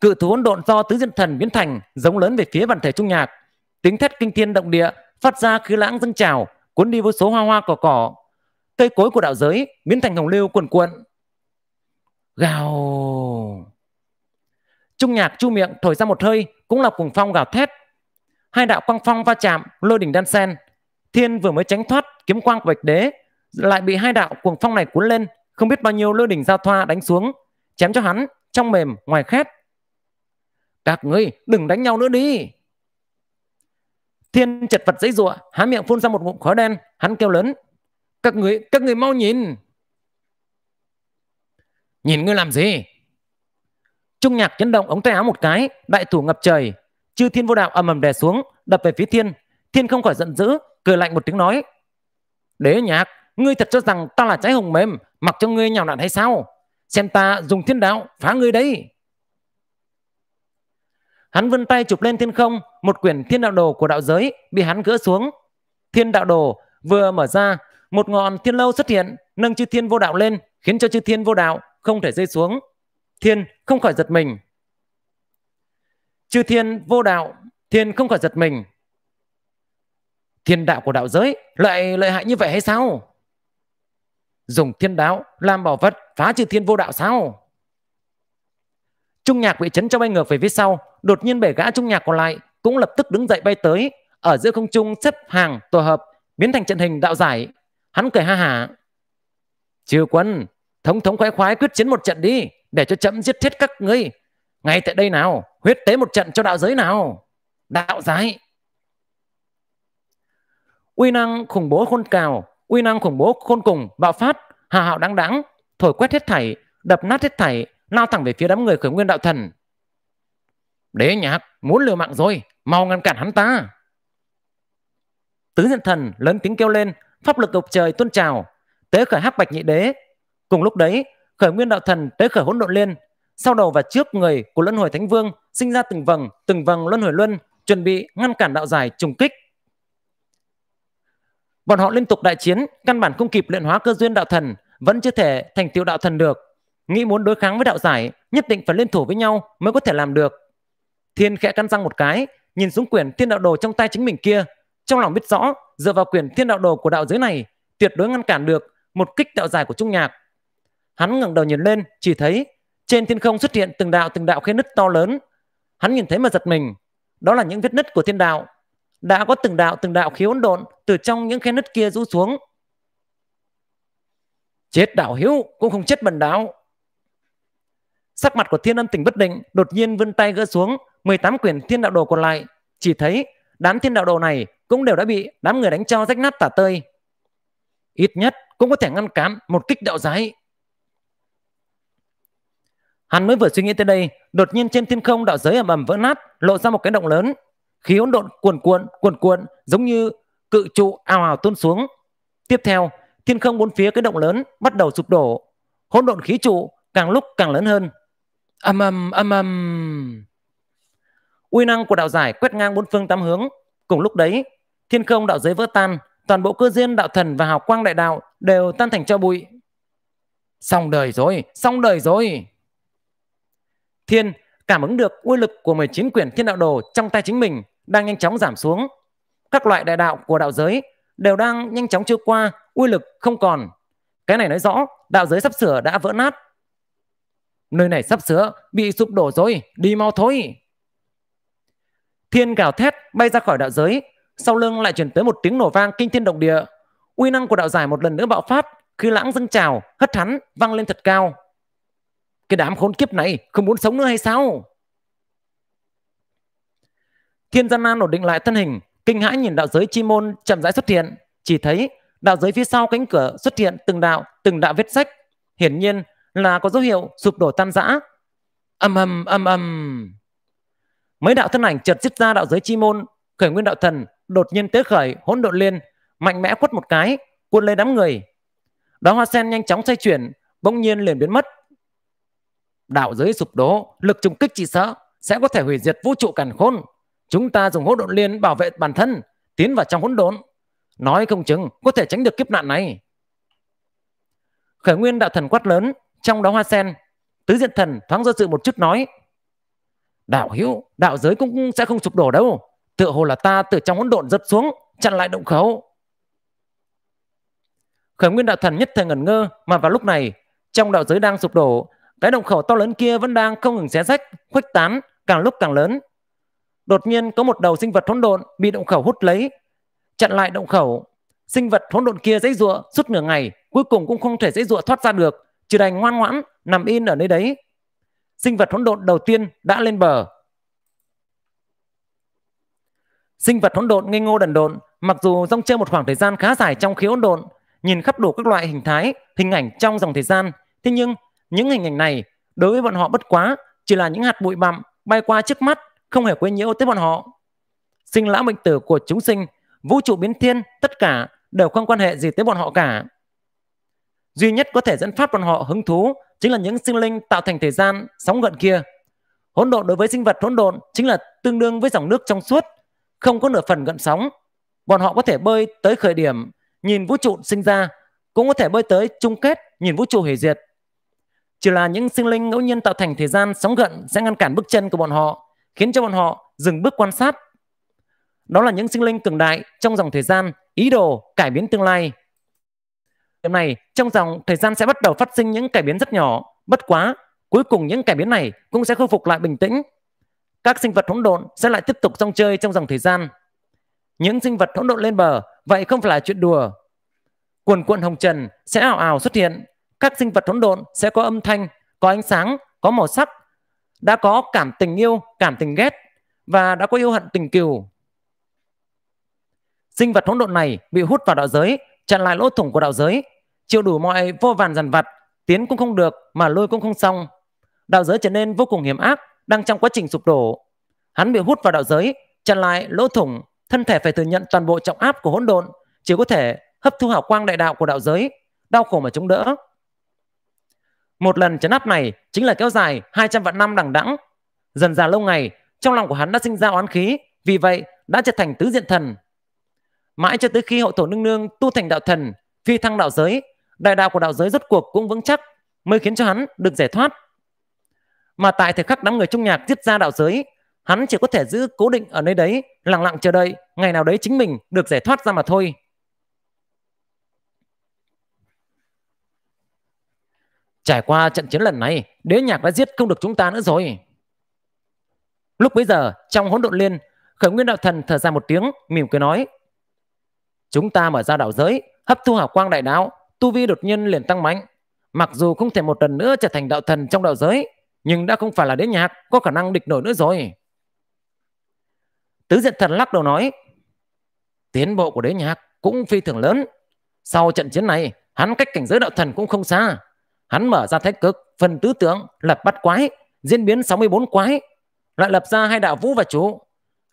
Cự thú hỗn độn do tứ diện thần biến thành giống lớn về phía bản thể trung nhạc, tiếng thét kinh thiên động địa phát ra khí lãng dâng trào, cuốn đi vô số hoa hoa cỏ cỏ. Cây cối của đạo giới biến thành hồng lưu cuồn cuộn. Gào! Trung nhạc chu miệng thổi ra một hơi cũng là cuồng phong gào thét hai đạo quang phong va chạm lôi đỉnh đan sen thiên vừa mới tránh thoát kiếm quang của bạch đế lại bị hai đạo cuồng phong này cuốn lên không biết bao nhiêu lôi đỉnh giao thoa đánh xuống chém cho hắn trong mềm ngoài khét các ngươi đừng đánh nhau nữa đi thiên chật vật dãy giụa há miệng phun ra một ngụm khói đen hắn kêu lớn các người các người mau nhìn nhìn ngươi làm gì trung nhạc chấn động ống tay áo một cái đại thủ ngập trời chư thiên vô đạo ầm ầm đè xuống đập về phía thiên thiên không khỏi giận dữ cười lạnh một tiếng nói đế nhạc ngươi thật cho rằng ta là trái hồng mềm mặc cho ngươi nhào nặn hay sao xem ta dùng thiên đạo phá ngươi đấy hắn vươn tay chụp lên thiên không một quyển thiên đạo đồ của đạo giới bị hắn gỡ xuống thiên đạo đồ vừa mở ra một ngọn thiên lâu xuất hiện nâng chư thiên vô đạo lên khiến cho chư thiên vô đạo không thể rơi xuống thiên không khỏi giật mình Chư thiên vô đạo, thiên không khỏi giật mình. Thiên đạo của đạo giới lại lợi hại như vậy hay sao? Dùng thiên đạo làm bảo vật phá chư thiên vô đạo sao? Trung nhạc bị chấn cho bay ngược về phía sau, đột nhiên bể gã trung nhạc còn lại cũng lập tức đứng dậy bay tới, ở giữa không trung xếp hàng tổ hợp, biến thành trận hình đạo giải. Hắn cười ha hả. Chư quân, thống thống khoái khoái quyết chiến một trận đi, để cho chậm giết chết các ngươi, ngay tại đây nào huyết tế một trận cho đạo giới nào đạo giới uy năng khủng bố khôn cào uy năng khủng bố khôn cùng bạo phát hà hạo đáng đáng thổi quét hết thảy đập nát hết thảy lao thẳng về phía đám người khởi nguyên đạo thần đế nhạc muốn liều mạng rồi mau ngăn cản hắn ta tứ diện thần lớn tiếng kêu lên pháp lực ngập trời tuôn trào tế khởi hắc bạch nhị đế cùng lúc đấy khởi nguyên đạo thần tế khởi hỗn độn lên sau đầu và trước người của luân hồi thánh vương sinh ra từng vầng từng vầng luân hồi luân chuẩn bị ngăn cản đạo giải trùng kích bọn họ liên tục đại chiến căn bản không kịp luyện hóa cơ duyên đạo thần vẫn chưa thể thành tiêu đạo thần được nghĩ muốn đối kháng với đạo giải nhất định phải liên thủ với nhau mới có thể làm được thiên khẽ căn răng một cái nhìn xuống quyển thiên đạo đồ trong tay chính mình kia trong lòng biết rõ dựa vào quyển thiên đạo đồ của đạo giới này tuyệt đối ngăn cản được một kích đạo giải của trung nhạc hắn ngẩng đầu nhìn lên chỉ thấy trên thiên không xuất hiện từng đạo từng đạo khe nứt to lớn. Hắn nhìn thấy mà giật mình. Đó là những vết nứt của thiên đạo. Đã có từng đạo từng đạo khí hỗn độn từ trong những khe nứt kia rũ xuống. Chết đạo hữu cũng không chết bần đạo. Sắc mặt của thiên âm tỉnh bất định đột nhiên vươn tay gỡ xuống 18 quyển thiên đạo đồ còn lại. Chỉ thấy đám thiên đạo đồ này cũng đều đã bị đám người đánh cho rách nát tả tơi. Ít nhất cũng có thể ngăn cản một kích đạo giái Hắn mới vừa suy nghĩ tới đây, đột nhiên trên thiên không đạo giới ầm ầm vỡ nát, lộ ra một cái động lớn. Khí hỗn độn cuồn cuộn, cuồn cuộn giống như cự trụ ào ào tuôn xuống. Tiếp theo, thiên không bốn phía cái động lớn bắt đầu sụp đổ. Hỗn độn khí trụ càng lúc càng lớn hơn. Ầm ầm ầm ầm. Uy năng của đạo giải quét ngang bốn phương tám hướng. Cùng lúc đấy, thiên không đạo giới vỡ tan, toàn bộ cơ duyên đạo thần và hào quang đại đạo đều tan thành cho bụi. Xong đời rồi, xong đời rồi. Thiên cảm ứng được uy lực của 19 quyển thiên đạo đồ trong tay chính mình đang nhanh chóng giảm xuống. Các loại đại đạo của đạo giới đều đang nhanh chóng trôi qua, uy lực không còn. Cái này nói rõ đạo giới sắp sửa đã vỡ nát. Nơi này sắp sửa bị sụp đổ rồi, đi mau thôi. Thiên gào thét bay ra khỏi đạo giới, sau lưng lại truyền tới một tiếng nổ vang kinh thiên động địa. Uy năng của đạo giải một lần nữa bạo phát, khi lãng dâng trào, hất hắn văng lên thật cao cái đám khốn kiếp này không muốn sống nữa hay sao thiên gian nan ổn định lại thân hình kinh hãi nhìn đạo giới chi môn chậm rãi xuất hiện chỉ thấy đạo giới phía sau cánh cửa xuất hiện từng đạo từng đạo vết sách hiển nhiên là có dấu hiệu sụp đổ tan rã âm âm âm âm mấy đạo thân ảnh chợt giết ra đạo giới chi môn khởi nguyên đạo thần đột nhiên tế khởi hỗn độn lên mạnh mẽ quất một cái cuốn lấy đám người Đóa hoa sen nhanh chóng xoay chuyển bỗng nhiên liền biến mất Đạo giới sụp đổ, lực trùng kích chỉ sợ sẽ có thể hủy diệt vũ trụ càn khôn. Chúng ta dùng hỗn độn liên bảo vệ bản thân, tiến vào trong hỗn độn. Nói không chừng có thể tránh được kiếp nạn này. Khởi nguyên đạo thần quát lớn, trong đó hoa sen, tứ diện thần thoáng do dự một chút nói. Đạo hữu, đạo giới cũng sẽ không sụp đổ đâu. Tựa hồ là ta từ trong hỗn độn rớt xuống, chặn lại động khẩu. Khởi nguyên đạo thần nhất thời ngẩn ngơ mà vào lúc này trong đạo giới đang sụp đổ cái động khẩu to lớn kia vẫn đang không ngừng xé rách, khuếch tán, càng lúc càng lớn. Đột nhiên có một đầu sinh vật hỗn độn bị động khẩu hút lấy, chặn lại động khẩu. Sinh vật hỗn độn kia dãy giụa suốt nửa ngày, cuối cùng cũng không thể dãy giụa thoát ra được, chỉ đành ngoan ngoãn nằm in ở nơi đấy. Sinh vật hỗn độn đầu tiên đã lên bờ. Sinh vật hỗn độn ngây ngô đần độn, mặc dù rong chơi một khoảng thời gian khá dài trong khí hỗn độn, nhìn khắp đủ các loại hình thái, hình ảnh trong dòng thời gian, thế nhưng những hình ảnh này đối với bọn họ bất quá chỉ là những hạt bụi bặm bay qua trước mắt, không hề quấy nhiễu tới bọn họ. Sinh lão bệnh tử của chúng sinh, vũ trụ biến thiên, tất cả đều không quan hệ gì tới bọn họ cả. Duy nhất có thể dẫn phát bọn họ hứng thú chính là những sinh linh tạo thành thời gian sóng gần kia. Hỗn độn đối với sinh vật hỗn độn chính là tương đương với dòng nước trong suốt, không có nửa phần gần sóng. Bọn họ có thể bơi tới khởi điểm, nhìn vũ trụ sinh ra, cũng có thể bơi tới chung kết, nhìn vũ trụ hủy diệt chỉ là những sinh linh ngẫu nhiên tạo thành thời gian sóng gợn sẽ ngăn cản bước chân của bọn họ, khiến cho bọn họ dừng bước quan sát. Đó là những sinh linh cường đại trong dòng thời gian, ý đồ cải biến tương lai. Điều này trong dòng thời gian sẽ bắt đầu phát sinh những cải biến rất nhỏ, bất quá cuối cùng những cải biến này cũng sẽ khôi phục lại bình tĩnh. Các sinh vật hỗn độn sẽ lại tiếp tục trong chơi trong dòng thời gian. Những sinh vật hỗn độn lên bờ, vậy không phải là chuyện đùa. Cuồn cuộn hồng trần sẽ ảo ảo xuất hiện, các sinh vật hỗn độn sẽ có âm thanh, có ánh sáng, có màu sắc, đã có cảm tình yêu, cảm tình ghét và đã có yêu hận tình kiều. Sinh vật hỗn độn này bị hút vào đạo giới, chặn lại lỗ thủng của đạo giới, chịu đủ mọi vô vàn dằn vặt, tiến cũng không được mà lôi cũng không xong. Đạo giới trở nên vô cùng hiểm ác, đang trong quá trình sụp đổ. Hắn bị hút vào đạo giới, chặn lại lỗ thủng, thân thể phải thừa nhận toàn bộ trọng áp của hỗn độn, chỉ có thể hấp thu hào quang đại đạo của đạo giới, đau khổ mà chống đỡ. Một lần chấn áp này chính là kéo dài 200 vạn năm đằng đẵng. Dần dà lâu ngày, trong lòng của hắn đã sinh ra oán khí, vì vậy đã trở thành tứ diện thần. Mãi cho tới khi hậu thổ nương nương tu thành đạo thần, phi thăng đạo giới, đại đạo của đạo giới rốt cuộc cũng vững chắc, mới khiến cho hắn được giải thoát. Mà tại thời khắc đám người trung nhạc giết ra đạo giới, hắn chỉ có thể giữ cố định ở nơi đấy, lặng lặng chờ đợi ngày nào đấy chính mình được giải thoát ra mà thôi. Trải qua trận chiến lần này, đế nhạc đã giết không được chúng ta nữa rồi. Lúc bấy giờ, trong hỗn độn liên, khởi nguyên đạo thần thở ra một tiếng, mỉm cười nói. Chúng ta mở ra đạo giới, hấp thu hào quang đại đạo, tu vi đột nhiên liền tăng mạnh. Mặc dù không thể một lần nữa trở thành đạo thần trong đạo giới, nhưng đã không phải là đế nhạc có khả năng địch nổi nữa rồi. Tứ diện thần lắc đầu nói, tiến bộ của đế nhạc cũng phi thường lớn. Sau trận chiến này, hắn cách cảnh giới đạo thần cũng không xa. Hắn mở ra thái cực, phần tứ tưởng lập bắt quái, diễn biến 64 quái, lại lập ra hai đạo vũ và chủ.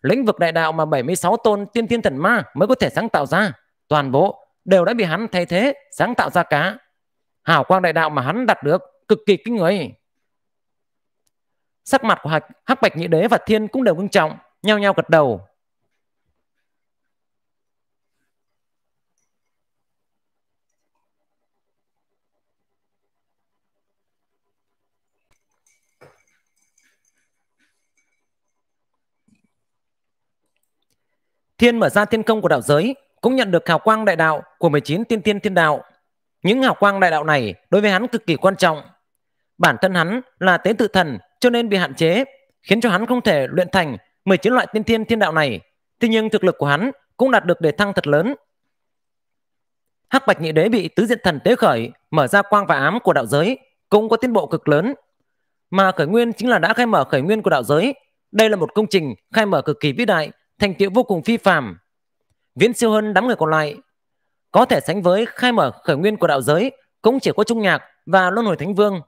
Lĩnh vực đại đạo mà 76 tôn tiên thiên thần ma mới có thể sáng tạo ra, toàn bộ đều đã bị hắn thay thế, sáng tạo ra cả. hào quang đại đạo mà hắn đạt được cực kỳ kinh người. Sắc mặt của Hắc Bạch Nhị Đế và Thiên cũng đều ngưng trọng, nhao nhao gật đầu, Thiên mở ra thiên công của đạo giới cũng nhận được hào quang đại đạo của 19 tiên tiên thiên đạo. Những hào quang đại đạo này đối với hắn cực kỳ quan trọng. Bản thân hắn là tế tự thần cho nên bị hạn chế, khiến cho hắn không thể luyện thành 19 loại tiên thiên thiên đạo này. Tuy nhiên thực lực của hắn cũng đạt được đề thăng thật lớn. Hắc Bạch Nhị Đế bị tứ diện thần tế khởi, mở ra quang và ám của đạo giới, cũng có tiến bộ cực lớn. Mà khởi nguyên chính là đã khai mở khởi nguyên của đạo giới. Đây là một công trình khai mở cực kỳ vĩ đại thành tựu vô cùng phi phàm, viễn siêu hơn đám người còn lại. Có thể sánh với khai mở khởi nguyên của đạo giới cũng chỉ có Trung Nhạc và Luân Hồi Thánh Vương.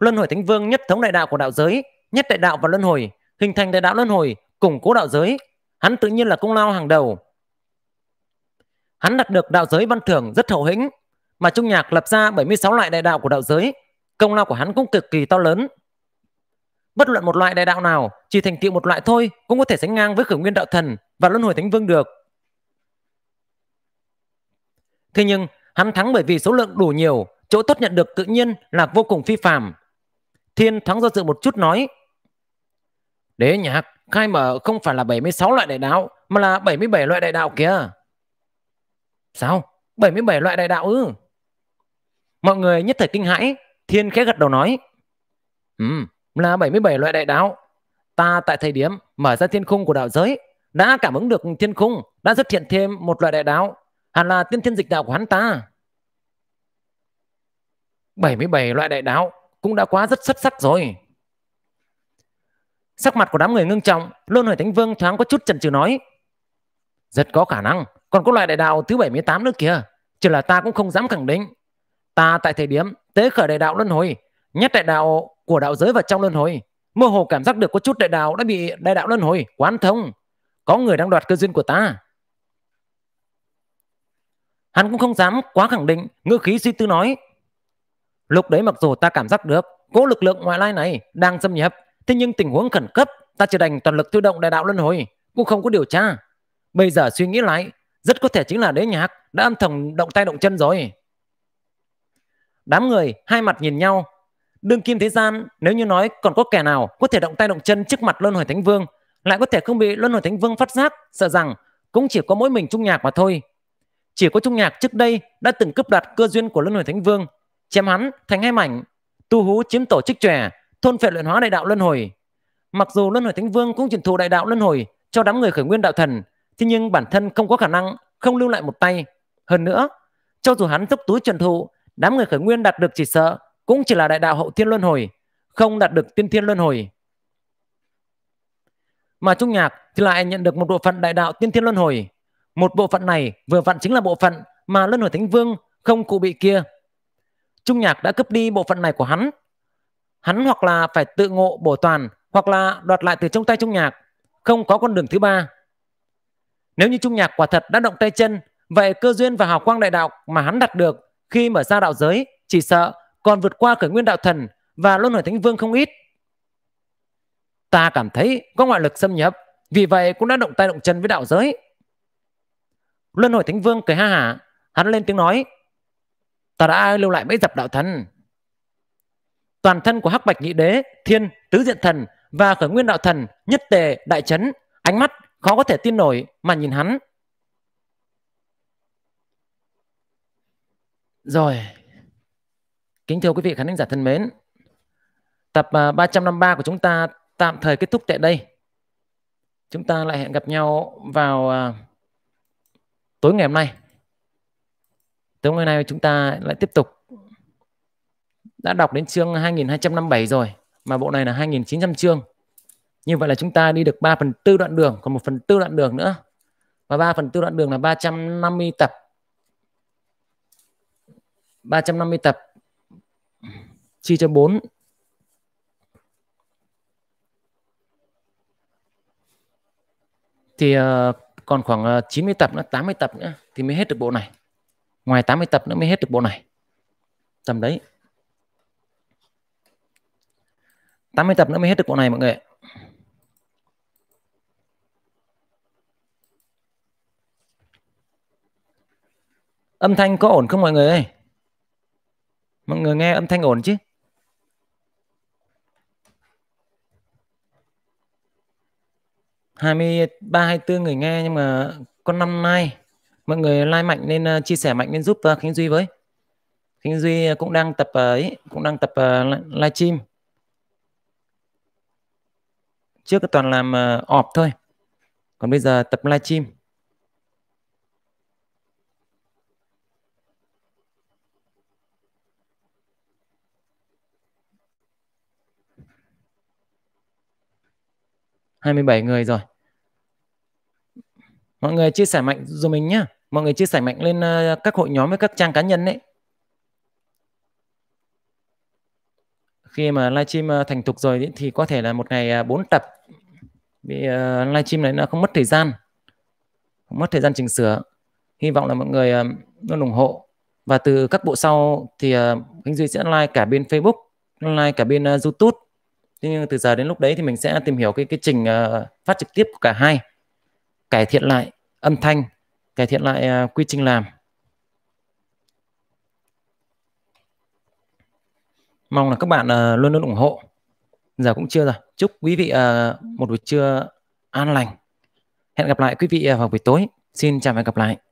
Luân Hồi Thánh Vương nhất thống đại đạo của đạo giới, nhất đại đạo và luân hồi, hình thành đại đạo luân hồi, củng cố đạo giới. Hắn tự nhiên là công lao hàng đầu. Hắn đạt được đạo giới ban thưởng rất hậu hĩnh, mà Trung Nhạc lập ra 76 loại đại đạo của đạo giới. Công lao của hắn cũng cực kỳ to lớn bất luận một loại đại đạo nào chỉ thành tựu một loại thôi cũng có thể sánh ngang với khởi nguyên đạo thần và luân hồi thánh vương được thế nhưng hắn thắng bởi vì số lượng đủ nhiều chỗ tốt nhận được tự nhiên là vô cùng phi phàm thiên thắng do dự một chút nói đế nhạc khai mở không phải là 76 loại đại đạo mà là 77 loại đại đạo kìa sao 77 loại đại đạo ư mọi người nhất thời kinh hãi thiên khẽ gật đầu nói ừ um là 77 loại đại đạo. Ta tại thời điểm mở ra thiên khung của đạo giới đã cảm ứng được thiên khung, đã xuất hiện thêm một loại đại đạo, hẳn là tiên thiên dịch đạo của hắn ta. 77 loại đại đạo cũng đã quá rất xuất sắc rồi. Sắc mặt của đám người ngưng trọng, Luân Hồi Thánh Vương thoáng có chút chần chừ nói. Rất có khả năng, còn có loại đại đạo thứ 78 nữa kìa, chỉ là ta cũng không dám khẳng định. Ta tại thời điểm tế khởi đại đạo Luân Hồi, nhất đại đạo của đạo giới và trong luân hồi mơ hồ cảm giác được có chút đại đạo đã bị đại đạo luân hồi quán thông có người đang đoạt cơ duyên của ta hắn cũng không dám quá khẳng định ngữ khí suy tư nói lúc đấy mặc dù ta cảm giác được cố lực lượng ngoại lai này đang xâm nhập thế nhưng tình huống khẩn cấp ta chỉ đành toàn lực thôi động đại đạo luân hồi cũng không có điều tra bây giờ suy nghĩ lại rất có thể chính là đế nhạc đã âm thầm động tay động chân rồi đám người hai mặt nhìn nhau đương kim thế gian nếu như nói còn có kẻ nào có thể động tay động chân trước mặt luân hồi thánh vương lại có thể không bị luân hồi thánh vương phát giác sợ rằng cũng chỉ có mỗi mình trung nhạc mà thôi chỉ có trung nhạc trước đây đã từng cướp đoạt cơ duyên của luân hồi thánh vương chém hắn thành hai mảnh tu hú chiếm tổ chức trẻ thôn phệ luyện hóa đại đạo luân hồi mặc dù luân hồi thánh vương cũng truyền thụ đại đạo luân hồi cho đám người khởi nguyên đạo thần thế nhưng bản thân không có khả năng không lưu lại một tay hơn nữa cho dù hắn dốc túi truyền thụ đám người khởi nguyên đạt được chỉ sợ cũng chỉ là đại đạo hậu thiên luân hồi không đạt được tiên thiên luân hồi mà trung nhạc thì lại nhận được một bộ phận đại đạo tiên thiên luân hồi một bộ phận này vừa vặn chính là bộ phận mà luân hồi thánh vương không cụ bị kia trung nhạc đã cướp đi bộ phận này của hắn hắn hoặc là phải tự ngộ bổ toàn hoặc là đoạt lại từ trong tay trung nhạc không có con đường thứ ba nếu như trung nhạc quả thật đã động tay chân vậy cơ duyên và hào quang đại đạo mà hắn đạt được khi mở ra đạo giới chỉ sợ còn vượt qua khởi nguyên đạo thần và luân hồi thánh vương không ít. Ta cảm thấy có ngoại lực xâm nhập, vì vậy cũng đã động tay động chân với đạo giới. Luân hồi thánh vương cười ha hả, hắn lên tiếng nói. Ta đã lưu lại bẫy dập đạo thần. Toàn thân của hắc bạch nhị đế, thiên, tứ diện thần và khởi nguyên đạo thần nhất tề đại chấn, ánh mắt khó có thể tin nổi mà nhìn hắn. Rồi, Kính thưa quý vị khán thính giả thân mến, tập 353 à, của chúng ta tạm thời kết thúc tại đây. Chúng ta lại hẹn gặp nhau vào à, tối ngày hôm nay. Tối ngày hôm nay chúng ta lại tiếp tục đã đọc đến chương 2257 rồi mà bộ này là 2900 chương. Như vậy là chúng ta đi được 3 phần tư đoạn đường, còn 1 phần tư đoạn đường nữa. Và 3 phần tư đoạn đường là 350 tập. 350 tập chia cho 4 thì ờ, còn khoảng uh, ờ, 90 tập nữa, 80 tập nữa thì mới hết được bộ này. Ngoài 80 tập nữa mới hết được bộ này. Tầm đấy. 80 tập nữa mới hết được bộ này mọi người Âm thanh có ổn không mọi người ơi? Mọi người nghe âm thanh ổn chứ? 23 24 người nghe nhưng mà có năm nay mọi người like mạnh nên uh, chia sẻ mạnh nên giúp uh, Khánh Duy với. Khánh Duy ờ, cũng đang tập uh, ấy, cũng đang tập uh, live Trước toàn làm uh, ọp thôi. Còn bây giờ tập live stream. 27 người rồi mọi người chia sẻ mạnh dùm mình nhá mọi người chia sẻ mạnh lên ờ, các hội nhóm với các trang cá nhân đấy khi mà livestream ờ, thành thục rồi thì có thể là một ngày 4 ờ, tập vì livestream này nó không mất thời gian không mất thời gian chỉnh sửa hy vọng là mọi người luôn ủng hộ và từ các bộ sau thì Khánh Duy sẽ like cả bên Facebook like cả bên YouTube thế nhưng từ giờ đến lúc đấy thì mình sẽ tìm hiểu cái cái trình uh, phát trực tiếp của cả hai cải thiện lại âm thanh cải thiện lại uh, quy trình làm mong là các bạn uh, luôn luôn ủng hộ giờ cũng chưa rồi chúc quý vị uh, một buổi trưa an lành hẹn gặp lại quý vị vào buổi tối xin chào và hẹn gặp lại